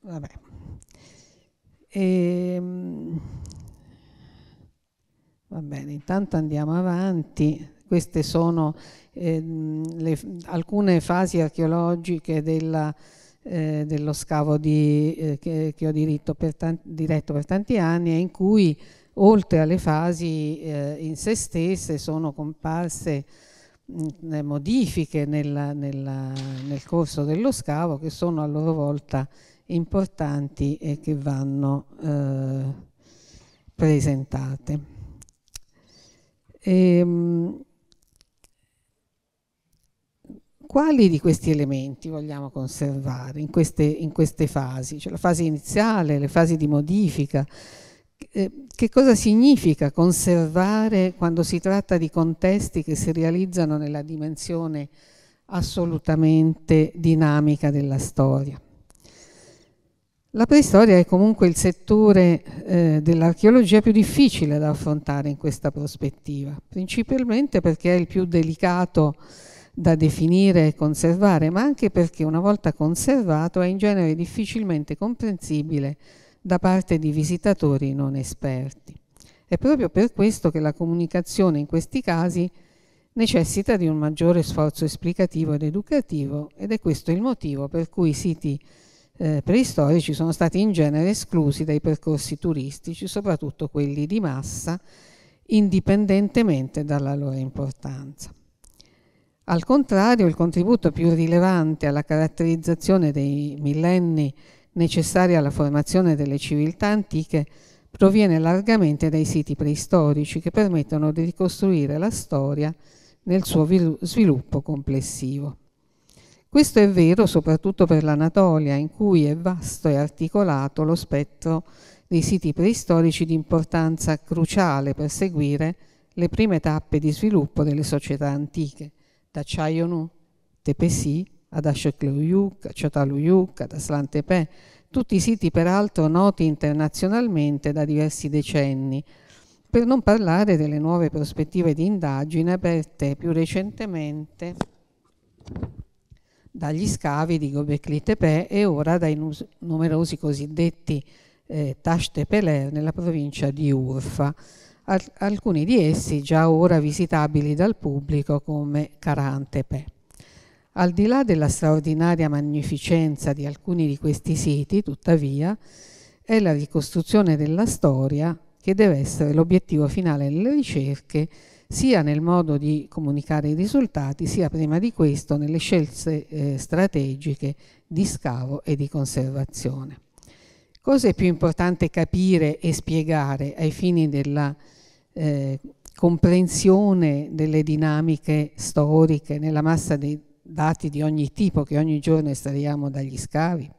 vabbè. E, ehm, va bene, intanto andiamo avanti. Queste sono eh, le, alcune fasi archeologiche della eh, dello scavo di, eh, che, che, ho diretto per, diretto per tanti anni e in cui oltre alle fasi eh, in se stesse sono comparse mh, modifiche nella, nella, nel corso dello scavo che sono a loro volta importanti e che vanno eh, presentate. E, ehm, mh, quali di questi elementi vogliamo conservare in queste, in queste fasi, cioè la fase iniziale, le fasi di modifica. Eh, che cosa significa conservare quando si tratta di contesti che si realizzano nella dimensione assolutamente dinamica della storia? La preistoria è comunque il settore eh, dell'archeologia più difficile da affrontare in questa prospettiva, principalmente perché è il più delicato da definire e conservare, ma anche perché una volta conservato è in genere difficilmente comprensibile da parte di visitatori non esperti. È proprio per questo che la comunicazione in questi casi necessita di un maggiore sforzo esplicativo ed educativo ed è questo il motivo per cui i siti eh, preistorici sono stati in genere esclusi dai percorsi turistici, soprattutto quelli di massa, indipendentemente dalla loro importanza. Al contrario, il contributo più rilevante alla caratterizzazione dei millenni necessari alla formazione delle civiltà antiche proviene largamente dai siti preistorici che permettono di ricostruire la storia nel suo sviluppo complessivo. Questo è vero soprattutto per l'Anatolia, in cui è vasto e articolato lo spettro dei siti preistorici di importanza cruciale per seguire le prime tappe di sviluppo delle società antiche da Dacciaionu, Tepesi, Adashekleuyuk, Chataluyuk, Aslantepe, tutti siti peraltro noti internazionalmente da diversi decenni, per non parlare delle nuove prospettive di indagine aperte più recentemente dagli scavi di Gobekli Tepe e ora dai numerosi cosiddetti eh, Tashtepeler nella provincia di Urfa alcuni di essi già ora visitabili dal pubblico come Carantepe. Al di là della straordinaria magnificenza di alcuni di questi siti, tuttavia, è la ricostruzione della storia che deve essere l'obiettivo finale delle ricerche, sia nel modo di comunicare i risultati, sia prima di questo nelle scelte eh, strategiche di scavo e di conservazione. Cosa è più importante capire e spiegare ai fini della eh, comprensione delle dinamiche storiche nella massa dei dati di ogni tipo che ogni giorno estraiamo dagli scavi.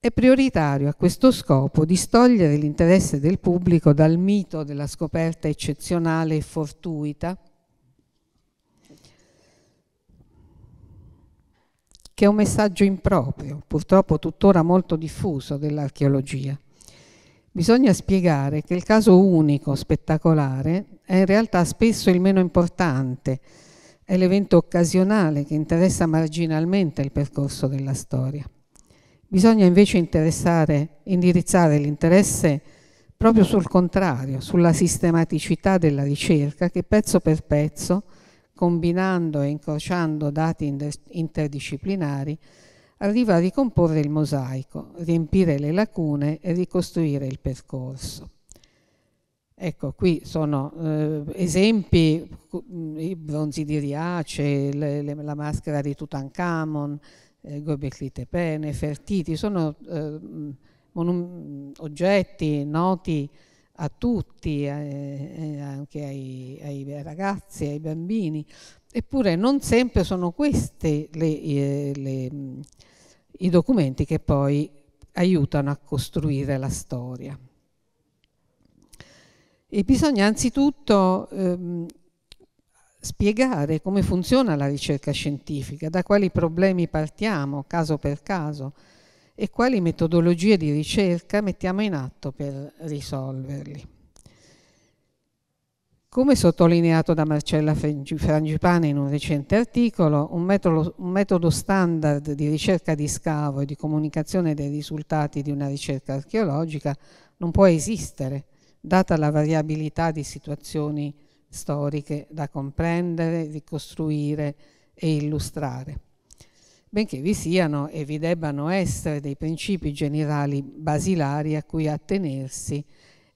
È prioritario a questo scopo distogliere l'interesse del pubblico dal mito della scoperta eccezionale e fortuita che è un messaggio improprio, purtroppo tuttora molto diffuso dell'archeologia. Bisogna spiegare che il caso unico, spettacolare, è in realtà spesso il meno importante, è l'evento occasionale che interessa marginalmente il percorso della storia. Bisogna invece indirizzare l'interesse proprio sul contrario, sulla sistematicità della ricerca che pezzo per pezzo, combinando e incrociando dati interdisciplinari, arriva a ricomporre il mosaico, riempire le lacune e ricostruire il percorso. Ecco, qui sono eh, esempi, i bronzi di Riace, le, le, la maschera di Tutankhamon, eh, Gobekli Fertiti, sono eh, oggetti noti a tutti, eh, eh, anche ai, ai, ragazzi, ai bambini. Eppure non sempre sono queste le, eh, le i documenti che poi aiutano a costruire la storia. E bisogna anzitutto ehm, spiegare come funziona la ricerca scientifica, da quali problemi partiamo caso per caso e quali metodologie di ricerca mettiamo in atto per risolverli. Come sottolineato da Marcella Frangipane in un recente articolo, un metodo, un metodo, standard di ricerca di scavo e di comunicazione dei risultati di una ricerca archeologica non può esistere, data la variabilità di situazioni storiche da comprendere, ricostruire e illustrare, benché vi siano e vi debbano essere dei principi generali basilari a cui attenersi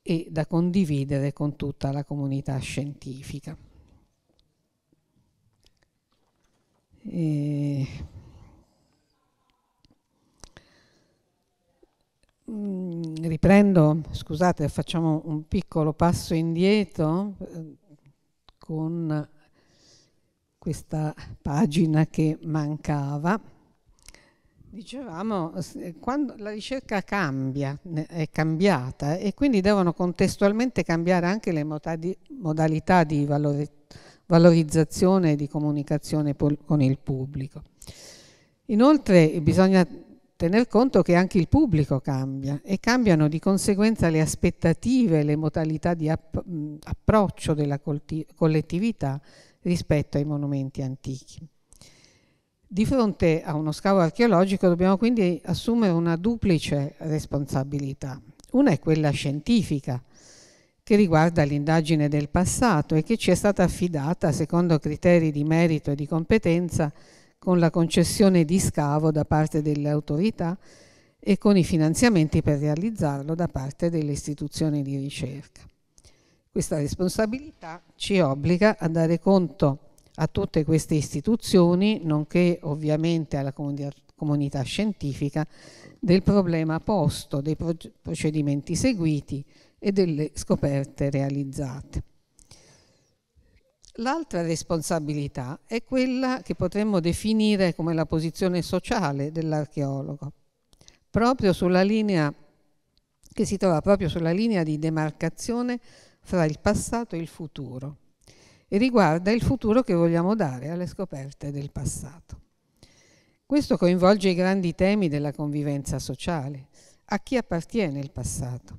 e da condividere con tutta la comunità scientifica. E... Mm, riprendo, scusate, facciamo un piccolo passo indietro eh, con questa pagina che mancava. Dicevamo, eh, quando la ricerca cambia, è cambiata e quindi devono contestualmente cambiare anche le modalità di valorizzazione e di comunicazione con il pubblico. Inoltre bisogna tener conto che anche il pubblico cambia e cambiano di conseguenza le aspettative, le modalità di approccio della collettività rispetto ai monumenti antichi. Di fronte a uno scavo archeologico dobbiamo quindi assumere una duplice responsabilità. Una è quella scientifica, che riguarda l'indagine del passato e che ci è stata affidata secondo criteri di merito e di competenza con la concessione di scavo da parte delle autorità e con i finanziamenti per realizzarlo da parte delle istituzioni di ricerca. Questa responsabilità ci obbliga a dare conto a tutte queste istituzioni, nonché ovviamente alla comunità scientifica, del problema posto, dei procedimenti seguiti e delle scoperte realizzate. L'altra responsabilità è quella che potremmo definire come la posizione sociale dell'archeologo, proprio sulla linea che si trova proprio sulla linea di demarcazione fra il passato e il futuro e riguarda il futuro che vogliamo dare alle scoperte del passato. Questo coinvolge i grandi temi della convivenza sociale, a chi appartiene il passato,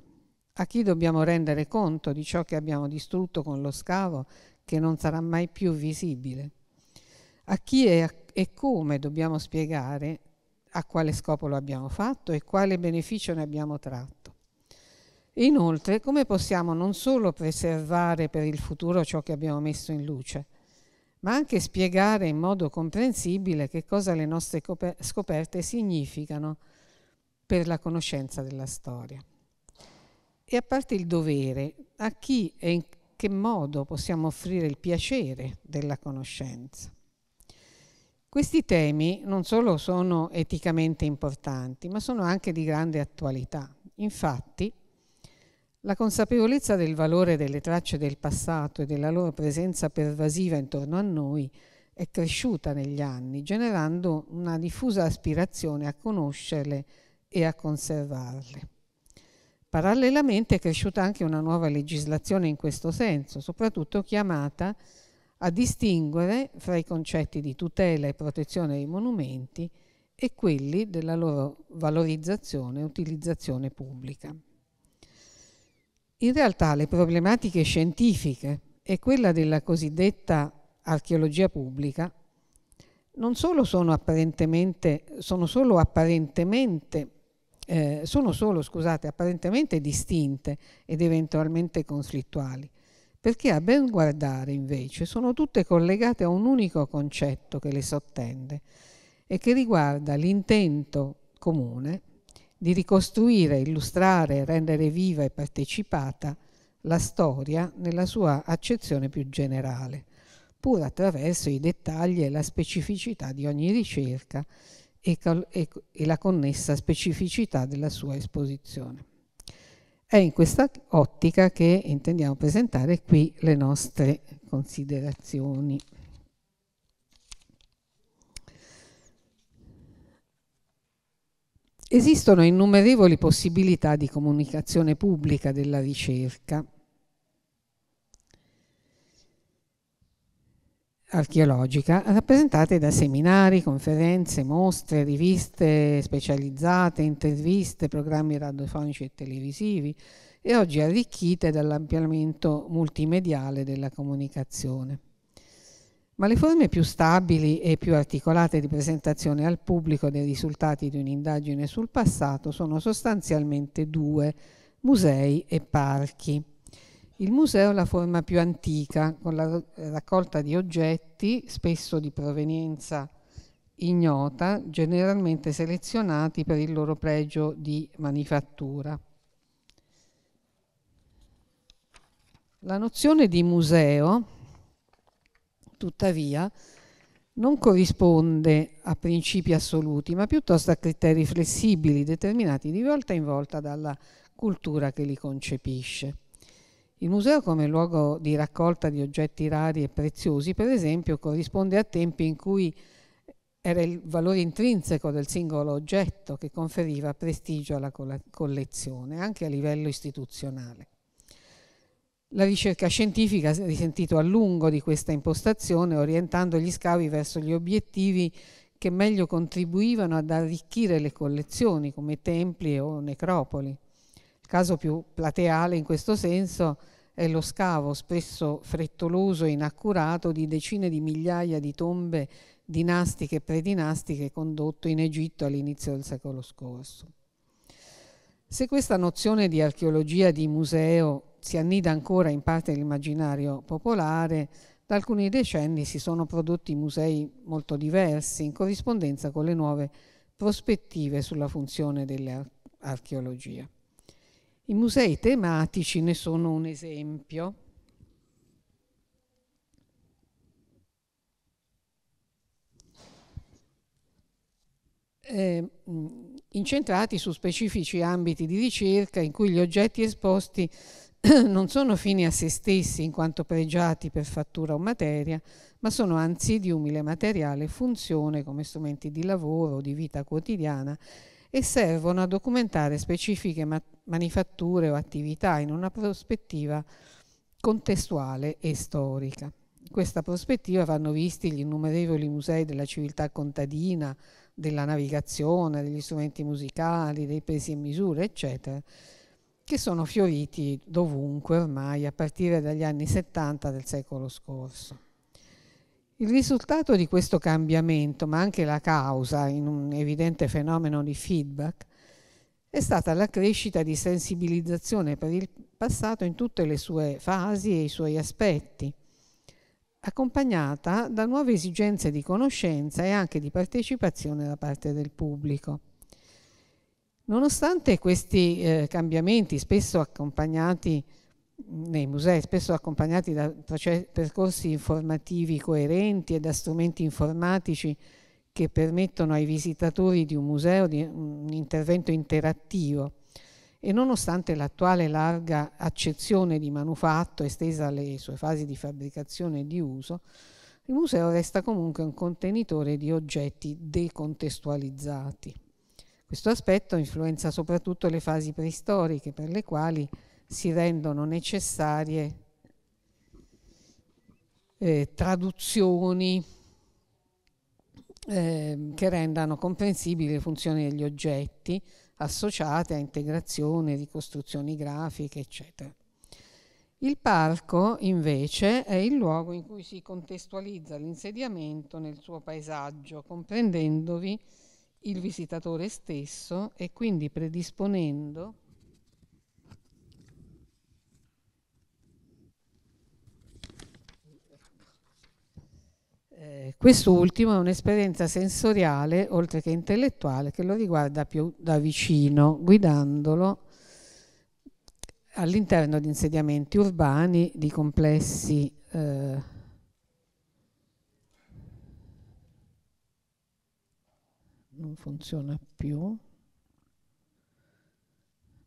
a chi dobbiamo rendere conto di ciò che abbiamo distrutto con lo scavo che non sarà mai più visibile, a chi e, a, e come dobbiamo spiegare a quale scopo lo abbiamo fatto e quale beneficio ne abbiamo tratto Inoltre, come possiamo non solo preservare per il futuro ciò che abbiamo messo in luce, ma anche spiegare in modo comprensibile che cosa le nostre scoperte significano per la conoscenza della storia. E a parte il dovere, a chi e in che modo possiamo offrire il piacere della conoscenza? Questi temi non solo sono eticamente importanti, ma sono anche di grande attualità. Infatti, la consapevolezza del valore delle tracce del passato e della loro presenza pervasiva intorno a noi è cresciuta negli anni, generando una diffusa aspirazione a conoscerle e a conservarle. Parallelamente è cresciuta anche una nuova legislazione in questo senso, soprattutto chiamata a distinguere fra i concetti di tutela e protezione dei monumenti e quelli della loro valorizzazione e utilizzazione pubblica. In realtà le problematiche scientifiche e quella della cosiddetta archeologia pubblica non solo sono apparentemente, sono solo apparentemente, eh, sono solo, scusate, apparentemente distinte ed eventualmente conflittuali, perché a ben guardare invece sono tutte collegate a un unico concetto che le sottende e che riguarda l'intento comune di ricostruire, illustrare, rendere viva e partecipata la storia nella sua accezione più generale, pur attraverso i dettagli e la specificità di ogni ricerca e, e, e la connessa specificità della sua esposizione. È in questa ottica che intendiamo presentare qui le nostre considerazioni. Esistono innumerevoli possibilità di comunicazione pubblica della ricerca archeologica rappresentate da seminari, conferenze, mostre, riviste specializzate, interviste, programmi radiofonici e televisivi e oggi arricchite dall'ampliamento multimediale della comunicazione. Ma le forme più stabili e più articolate di presentazione al pubblico dei risultati di un'indagine sul passato sono sostanzialmente due, musei e parchi. Il museo è la forma più antica, con la raccolta di oggetti, spesso di provenienza ignota, generalmente selezionati per il loro pregio di manifattura. La nozione di museo tuttavia, non corrisponde a principi assoluti, ma piuttosto a criteri flessibili, determinati di volta in volta dalla cultura che li concepisce. Il museo come luogo di raccolta di oggetti rari e preziosi, per esempio, corrisponde a tempi in cui era il valore intrinseco del singolo oggetto che conferiva prestigio alla collezione, anche a livello istituzionale. La ricerca scientifica ha risentito a lungo di questa impostazione, orientando gli scavi verso gli obiettivi che meglio contribuivano ad arricchire le collezioni, come templi o necropoli. Il caso più plateale in questo senso è lo scavo, spesso frettoloso e inaccurato, di decine di migliaia di tombe dinastiche e predinastiche condotto in Egitto all'inizio del secolo scorso. Se questa nozione di archeologia di museo si annida ancora in parte l'immaginario popolare, da alcuni decenni si sono prodotti musei molto diversi in corrispondenza con le nuove prospettive sulla funzione dell'archeologia. I musei tematici ne sono un esempio. Eh, incentrati su specifici ambiti di ricerca in cui gli oggetti esposti non sono fini a se stessi in quanto pregiati per fattura o materia, ma sono anzi di umile materiale funzione come strumenti di lavoro o di vita quotidiana e servono a documentare specifiche ma manifatture o attività in una prospettiva contestuale e storica. In questa prospettiva vanno visti gli innumerevoli musei della civiltà contadina, della navigazione, degli strumenti musicali, dei pesi e misure, eccetera, che sono fioriti dovunque ormai a partire dagli anni 70 del secolo scorso. Il risultato di questo cambiamento, ma anche la causa in un evidente fenomeno di feedback, è stata la crescita di sensibilizzazione per il passato in tutte le sue fasi e i suoi aspetti, accompagnata da nuove esigenze di conoscenza e anche di partecipazione da parte del pubblico. Nonostante questi eh, cambiamenti, spesso accompagnati nei musei, spesso accompagnati da percorsi informativi coerenti e da strumenti informatici che permettono ai visitatori di un museo di un intervento interattivo e nonostante l'attuale larga accezione di manufatto estesa alle sue fasi di fabbricazione e di uso, il museo resta comunque un contenitore di oggetti decontestualizzati. Questo aspetto influenza soprattutto le fasi preistoriche per le quali si rendono necessarie eh, traduzioni eh, che rendano comprensibili le funzioni degli oggetti associate a integrazione, ricostruzioni grafiche, eccetera. Il parco, invece, è il luogo in cui si contestualizza l'insediamento nel suo paesaggio, comprendendovi il visitatore stesso e quindi predisponendo eh, Quest'ultimo è un'esperienza sensoriale, oltre che intellettuale, che lo riguarda più da vicino, guidandolo all'interno di insediamenti urbani, di complessi eh, non funziona più.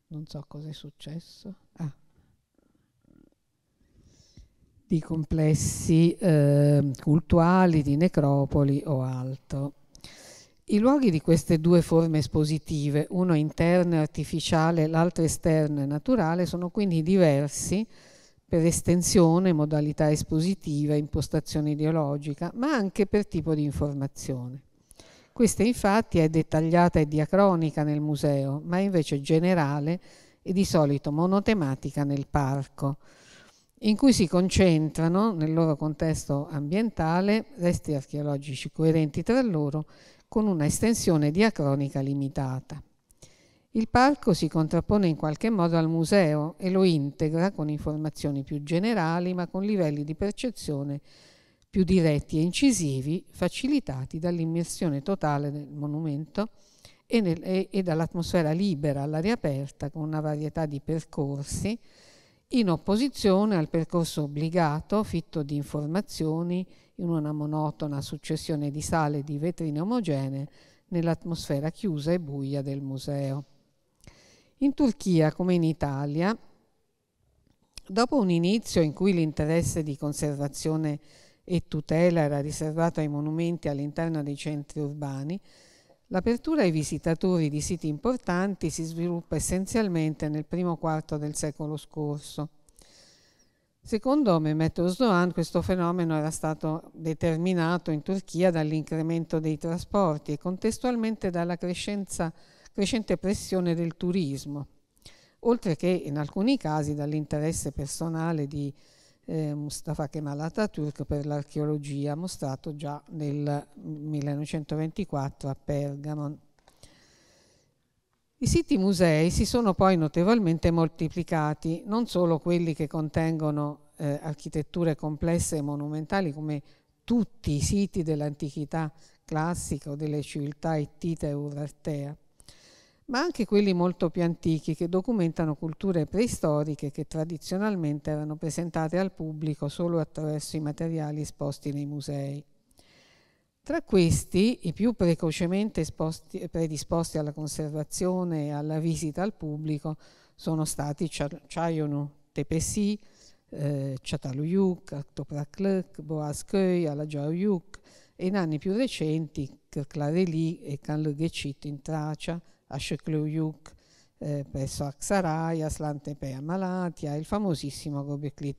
Non so cosa è successo. Ah. Di complessi eh, cultuali, di necropoli o altro. I luoghi di queste due forme espositive, uno interno e artificiale, l'altro esterno e naturale, sono quindi diversi per estensione, modalità espositiva, impostazione ideologica, ma anche per tipo di informazione. Questa infatti è dettagliata e diacronica nel museo, ma invece generale e di solito monotematica nel parco, in cui si concentrano, nel loro contesto ambientale, resti archeologici coerenti tra loro con una estensione diacronica limitata. Il parco si contrappone in qualche modo al museo e lo integra con informazioni più generali ma con livelli di percezione più diretti e incisivi, facilitati dall'immersione totale nel monumento e, nel, e, e dall'atmosfera libera all'aria aperta con una varietà di percorsi, in opposizione al percorso obbligato, fitto di informazioni, in una monotona successione di sale e di vetrine omogenee nell'atmosfera chiusa e buia del museo. In Turchia, come in Italia, dopo un inizio in cui l'interesse di conservazione e tutela era riservato ai monumenti all'interno dei centri urbani, l'apertura ai visitatori di siti importanti si sviluppa essenzialmente nel primo quarto del secolo scorso. Secondo Mehmet Özdoğan questo fenomeno era stato determinato in Turchia dall'incremento dei trasporti e contestualmente dalla crescente pressione del turismo, oltre che in alcuni casi dall'interesse personale di eh, Mustafa Kemal Atatürk per l'archeologia mostrato già nel 1924 a Pergamon. I siti musei si sono poi notevolmente moltiplicati, non solo quelli che contengono eh, architetture complesse e monumentali come tutti i siti dell'antichità classica o delle civiltà ittita e urartea, ma anche quelli molto più antichi che documentano culture preistoriche che tradizionalmente erano presentate al pubblico solo attraverso i materiali esposti nei musei. Tra questi, i più precocemente esposti, predisposti alla conservazione e alla visita al pubblico sono stati Chayonu Tepesi, eh, Chataluyuk, Aktoprakluk, Boasköy, Alajauyuk e in anni più recenti Kirklareli e Kanlugecit in Tracia, Asheklu Yuk eh, presso Aksaraya, Slantepè a Malatia, il famosissimo Gobekli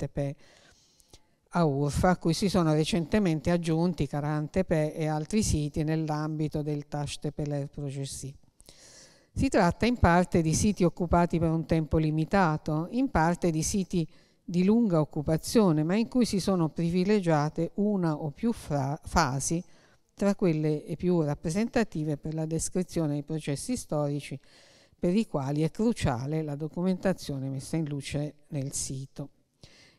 a Urfa, a cui si sono recentemente aggiunti Carantepe e altri siti nell'ambito del Tashtepeler Progessi. Si tratta in parte di siti occupati per un tempo limitato, in parte di siti di lunga occupazione, ma in cui si sono privilegiate una o più fasi tra quelle più rappresentative per la descrizione dei processi storici per i quali è cruciale la documentazione messa in luce nel sito.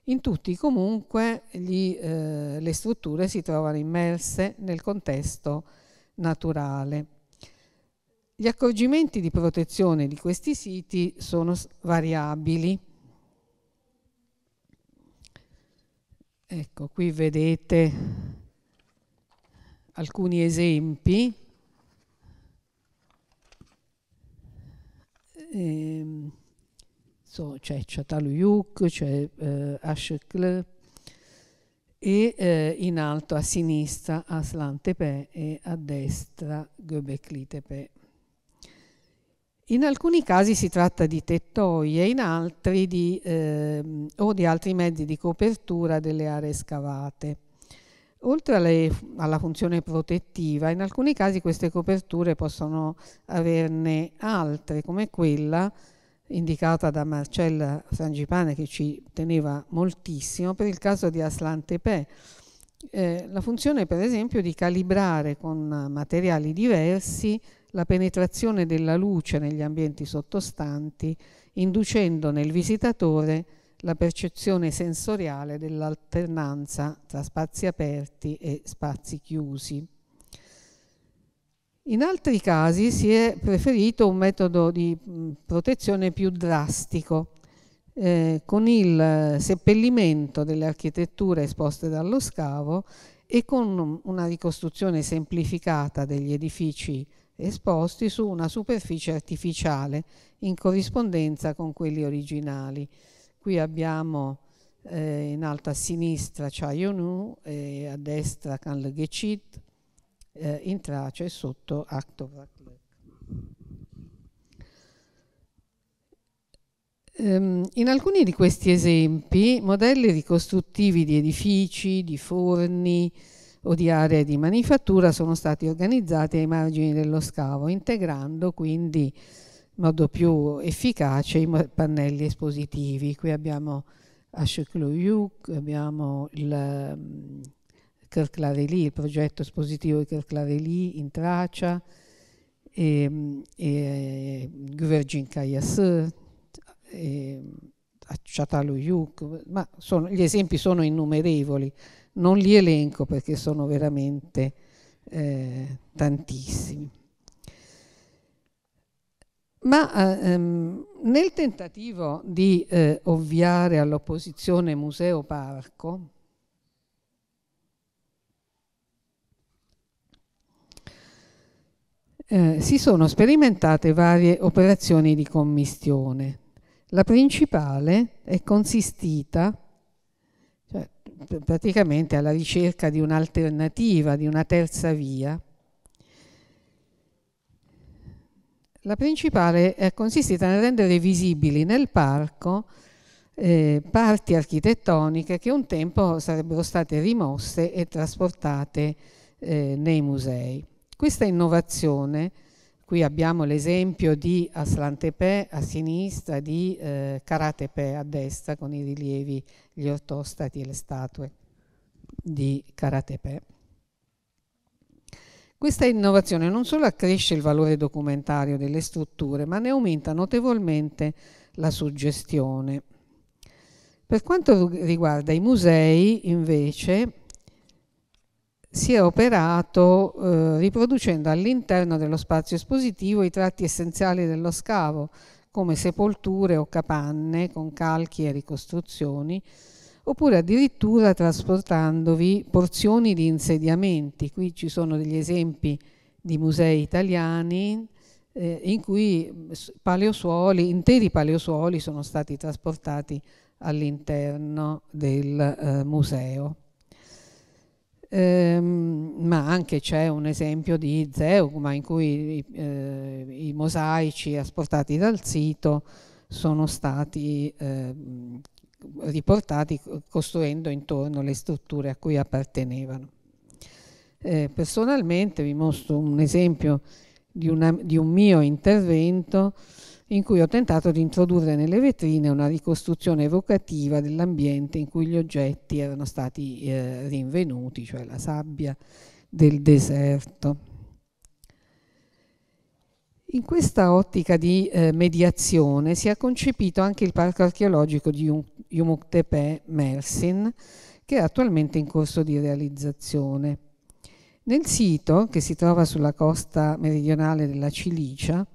In tutti comunque gli, eh, le strutture si trovano immerse nel contesto naturale. Gli accorgimenti di protezione di questi siti sono variabili. Ecco, qui vedete alcuni esempi. Ehm, so, c'è Chatalu Yuk, c'è eh, Ashekle e eh, in alto a sinistra Aslan Tepe e a destra Göbekli Tepe. In alcuni casi si tratta di tettoie, in altri di, eh, o di altri mezzi di copertura delle aree scavate. Oltre alle, alla funzione protettiva, in alcuni casi queste coperture possono averne altre, come quella indicata da Marcella Frangipane che ci teneva moltissimo per il caso di Aslan Tepè. Eh, la funzione per esempio di calibrare con materiali diversi la penetrazione della luce negli ambienti sottostanti, inducendo nel visitatore la percezione sensoriale dell'alternanza tra spazi aperti e spazi chiusi. In altri casi si è preferito un metodo di mm, protezione più drastico, eh, con il seppellimento delle architetture esposte dallo scavo e con una ricostruzione semplificata degli edifici esposti su una superficie artificiale in corrispondenza con quelli originali. Qui abbiamo eh, in alto a sinistra Chayonu e a destra Kanle Legecit, eh, in traccia e sotto Aktovraklek. Um, ehm, in alcuni di questi esempi, modelli ricostruttivi di edifici, di forni o di aree di manifattura sono stati organizzati ai margini dello scavo, integrando quindi modo più efficace i pannelli espositivi. Qui abbiamo Ashekloyuk, abbiamo il mm, Kerklareli, il progetto espositivo di Kerklareli in traccia, e, mm, e Gvergin Kayas, Chatalu Yuk, ma sono, gli esempi sono innumerevoli, non li elenco perché sono veramente eh, tantissimi. Ma eh, ehm, nel tentativo di eh, ovviare all'opposizione museo-parco, eh, si sono sperimentate varie operazioni di commistione. La principale è consistita cioè, praticamente alla ricerca di un'alternativa, di una terza via, La principale è consistita nel rendere visibili nel parco eh, parti architettoniche che un tempo sarebbero state rimosse e trasportate eh, nei musei. Questa innovazione, qui abbiamo l'esempio di Aslantepè a sinistra, di eh, Karatepè a destra con i rilievi, gli ortostati e le statue di Karatepè. Questa innovazione non solo accresce il valore documentario delle strutture, ma ne aumenta notevolmente la suggestione. Per quanto riguarda i musei, invece, si è operato eh, riproducendo all'interno dello spazio espositivo i tratti essenziali dello scavo, come sepolture o capanne con calchi e ricostruzioni, oppure addirittura trasportandovi porzioni di insediamenti. Qui ci sono degli esempi di musei italiani eh, in cui paleosuoli, interi paleosuoli sono stati trasportati all'interno del eh, museo. Ehm, ma anche c'è un esempio di Zeugma in cui eh, i mosaici asportati dal sito sono stati eh, riportati costruendo intorno le strutture a cui appartenevano. Eh, personalmente vi mostro un esempio di, una, di un mio intervento in cui ho tentato di introdurre nelle vetrine una ricostruzione evocativa dell'ambiente in cui gli oggetti erano stati eh, rinvenuti, cioè la sabbia del deserto. In questa ottica di eh, mediazione si è concepito anche il parco archeologico di Yumuktepe Mersin, che è attualmente in corso di realizzazione. Nel sito, che si trova sulla costa meridionale della Cilicia,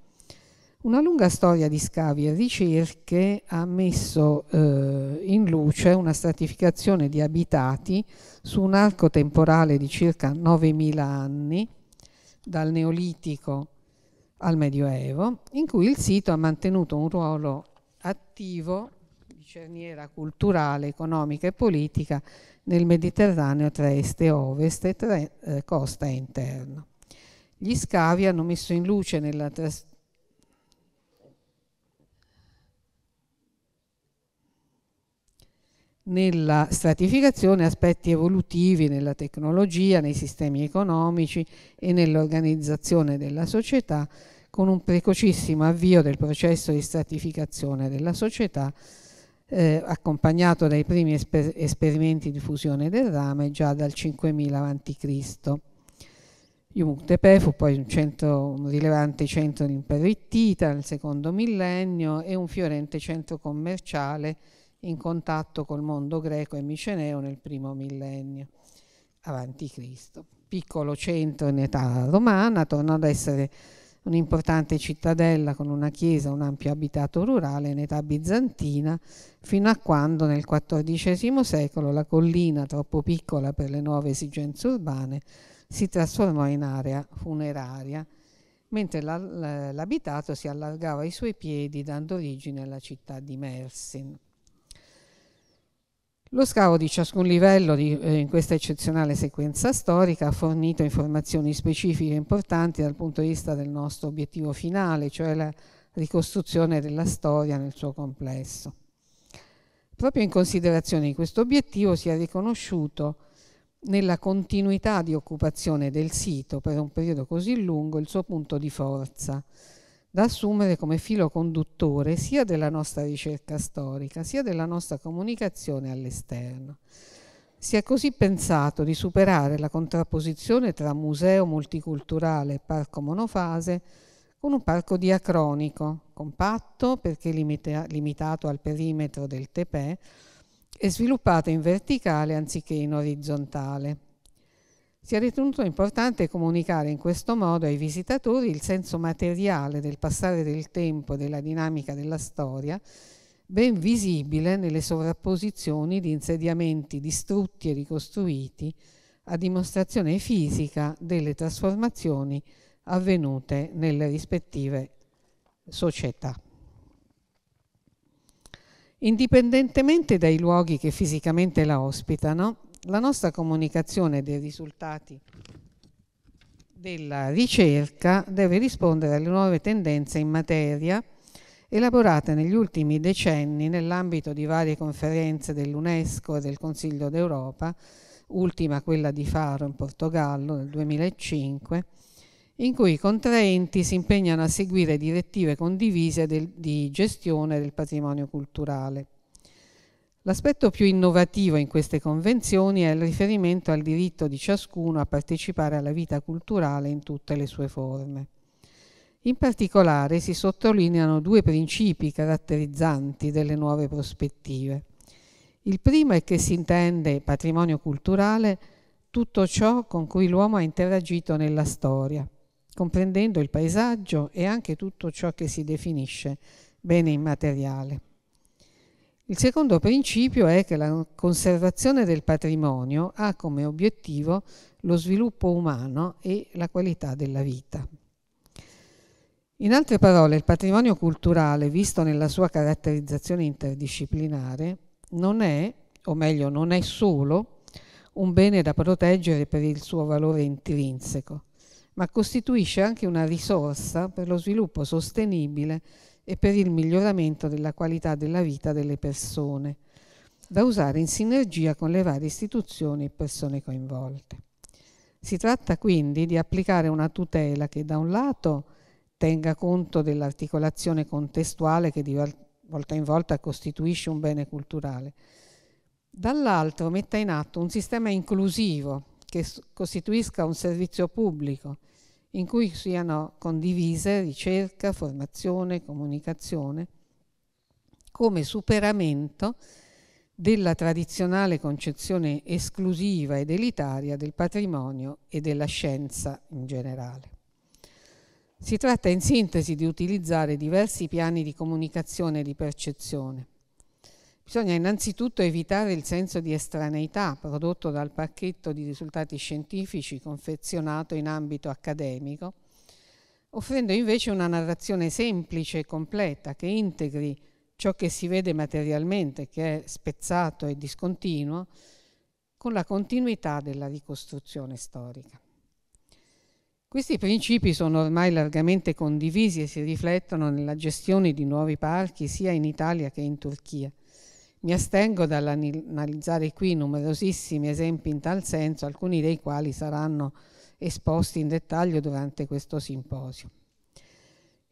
una lunga storia di scavi e ricerche ha messo eh, in luce una stratificazione di abitati su un arco temporale di circa 9.000 anni, dal Neolitico al Medioevo, in cui il sito ha mantenuto un ruolo attivo di cerniera culturale, economica e politica nel Mediterraneo tra est e ovest e tra eh, costa e interno. Gli scavi hanno messo in luce nella, tras nella stratificazione aspetti evolutivi nella tecnologia, nei sistemi economici e nell'organizzazione della società, con un precocissimo avvio del processo di stratificazione della società, eh, accompagnato dai primi esper esperimenti di fusione del rame già dal 5000 a.C. Yumtepe fu poi un, centro, un rilevante centro di impero nel secondo millennio e un fiorente centro commerciale in contatto col mondo greco e miceneo nel primo millennio avanti Cristo. Piccolo centro in età romana, tornò ad essere un'importante cittadella con una chiesa, un ampio abitato rurale in età bizantina, fino a quando nel XIV secolo la collina, troppo piccola per le nuove esigenze urbane, si trasformò in area funeraria, mentre l'abitato si allargava ai suoi piedi dando origine alla città di Mersin. Lo scavo di ciascun livello di, eh, in questa eccezionale sequenza storica ha fornito informazioni specifiche importanti dal punto di vista del nostro obiettivo finale, cioè la ricostruzione della storia nel suo complesso. Proprio in considerazione di questo obiettivo si è riconosciuto nella continuità di occupazione del sito per un periodo così lungo il suo punto di forza, da assumere come filo conduttore sia della nostra ricerca storica sia della nostra comunicazione all'esterno. Si è così pensato di superare la contrapposizione tra museo multiculturale e parco monofase con un parco diacronico, compatto perché limita limitato al perimetro del tepè e sviluppato in verticale anziché in orizzontale, si è ritenuto importante comunicare in questo modo ai visitatori il senso materiale del passare del tempo e della dinamica della storia, ben visibile nelle sovrapposizioni di insediamenti distrutti e ricostruiti, a dimostrazione fisica delle trasformazioni avvenute nelle rispettive società. Indipendentemente dai luoghi che fisicamente la ospitano, la nostra comunicazione dei risultati della ricerca deve rispondere alle nuove tendenze in materia elaborate negli ultimi decenni nell'ambito di varie conferenze dell'UNESCO e del Consiglio d'Europa, ultima quella di Faro in Portogallo nel 2005, in cui i contraenti si impegnano a seguire direttive condivise del, di gestione del patrimonio culturale. L'aspetto più innovativo in queste convenzioni è il riferimento al diritto di ciascuno a partecipare alla vita culturale in tutte le sue forme. In particolare si sottolineano due principi caratterizzanti delle nuove prospettive. Il primo è che si intende patrimonio culturale tutto ciò con cui l'uomo ha interagito nella storia, comprendendo il paesaggio e anche tutto ciò che si definisce bene immateriale. Il secondo principio è che la conservazione del patrimonio ha come obiettivo lo sviluppo umano e la qualità della vita. In altre parole, il patrimonio culturale, visto nella sua caratterizzazione interdisciplinare, non è, o meglio, non è solo, un bene da proteggere per il suo valore intrinseco, ma costituisce anche una risorsa per lo sviluppo sostenibile e per il miglioramento della qualità della vita delle persone, da usare in sinergia con le varie istituzioni e persone coinvolte. Si tratta quindi di applicare una tutela che da un lato tenga conto dell'articolazione contestuale che di volta in volta costituisce un bene culturale, dall'altro metta in atto un sistema inclusivo che costituisca un servizio pubblico in cui siano condivise ricerca, formazione, comunicazione, come superamento della tradizionale concezione esclusiva ed elitaria del patrimonio e della scienza in generale. Si tratta in sintesi di utilizzare diversi piani di comunicazione e di percezione, Bisogna innanzitutto evitare il senso di estraneità prodotto dal pacchetto di risultati scientifici confezionato in ambito accademico, offrendo invece una narrazione semplice e completa che integri ciò che si vede materialmente, che è spezzato e discontinuo, con la continuità della ricostruzione storica. Questi principi sono ormai largamente condivisi e si riflettono nella gestione di nuovi parchi sia in Italia che in Turchia. Mi astengo dall'analizzare qui numerosissimi esempi in tal senso, alcuni dei quali saranno esposti in dettaglio durante questo simposio.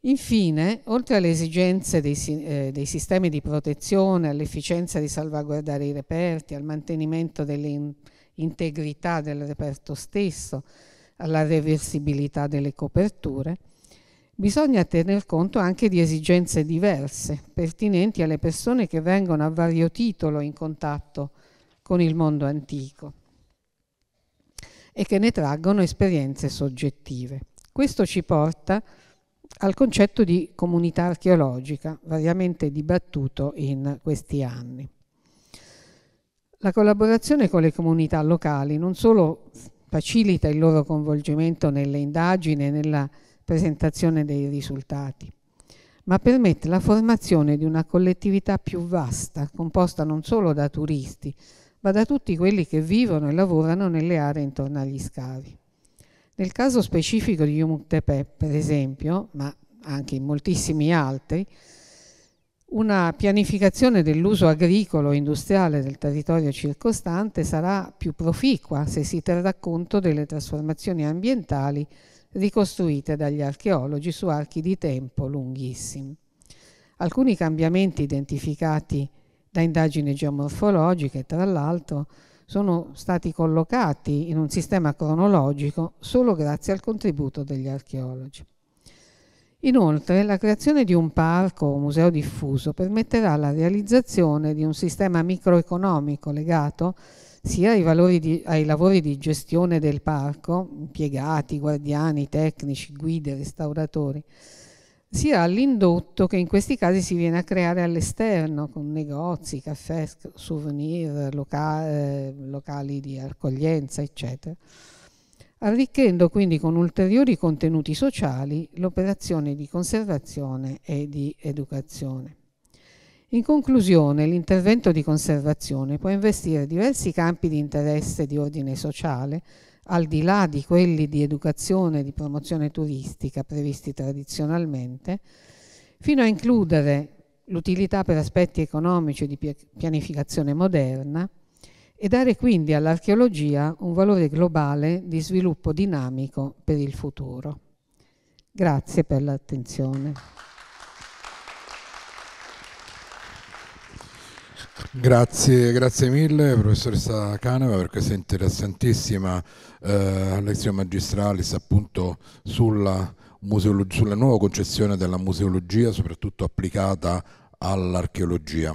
Infine, oltre alle esigenze dei, eh, dei, sistemi di protezione, all'efficienza di salvaguardare i reperti, al mantenimento dell'integrità del reperto stesso, alla reversibilità delle coperture, Bisogna tener conto anche di esigenze diverse, pertinenti alle persone che vengono a vario titolo in contatto con il mondo antico e che ne traggono esperienze soggettive. Questo ci porta al concetto di comunità archeologica, variamente dibattuto in questi anni. La collaborazione con le comunità locali non solo facilita il loro coinvolgimento nelle indagini e nella presentazione dei risultati, ma permette la formazione di una collettività più vasta, composta non solo da turisti, ma da tutti quelli che vivono e lavorano nelle aree intorno agli scavi. Nel caso specifico di Yumuktepe, per esempio, ma anche in moltissimi altri, una pianificazione dell'uso agricolo e industriale del territorio circostante sarà più proficua se si terrà conto delle trasformazioni ambientali ricostruite dagli archeologi su archi di tempo lunghissimi. Alcuni cambiamenti identificati da indagini geomorfologiche, tra l'altro, sono stati collocati in un sistema cronologico solo grazie al contributo degli archeologi. Inoltre, la creazione di un parco o museo diffuso permetterà la realizzazione di un sistema microeconomico legato a sia ai, di, ai, lavori di gestione del parco, impiegati, guardiani, tecnici, guide, restauratori, sia all'indotto che in questi casi si viene a creare all'esterno con negozi, caffè, souvenir, loca eh, locali di accoglienza, eccetera, arricchendo quindi con ulteriori contenuti sociali l'operazione di conservazione e di educazione. In conclusione, l'intervento di conservazione può investire diversi campi di interesse di ordine sociale, al di là di quelli di educazione e di promozione turistica previsti tradizionalmente, fino a includere l'utilità per aspetti economici e di pianificazione moderna e dare quindi all'archeologia un valore globale di sviluppo dinamico per il futuro. Grazie per l'attenzione. Grazie, grazie mille professoressa Caneva per questa interessantissima eh, lezione magistralis appunto sulla, sulla nuova concezione della museologia soprattutto applicata all'archeologia.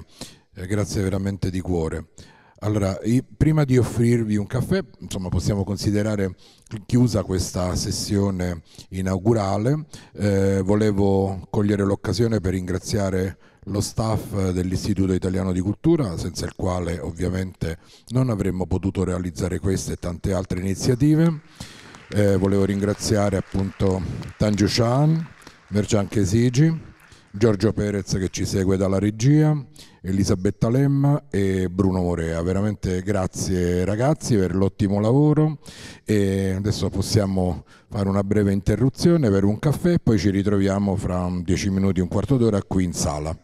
Eh, grazie veramente di cuore. Allora, prima di offrirvi un caffè, insomma, possiamo considerare chiusa questa sessione inaugurale. Eh, volevo cogliere l'occasione per ringraziare lo staff dell'Istituto Italiano di Cultura, senza il quale ovviamente non avremmo potuto realizzare queste e tante altre iniziative. Eh, volevo ringraziare appunto Tanju Chan, Mercian Chesigi, Giorgio Perez che ci segue dalla regia, Elisabetta Lemma e Bruno Morea. Veramente grazie ragazzi per l'ottimo lavoro e adesso possiamo fare una breve interruzione per un caffè e poi ci ritroviamo fra 10 minuti, un quarto d'ora qui in sala.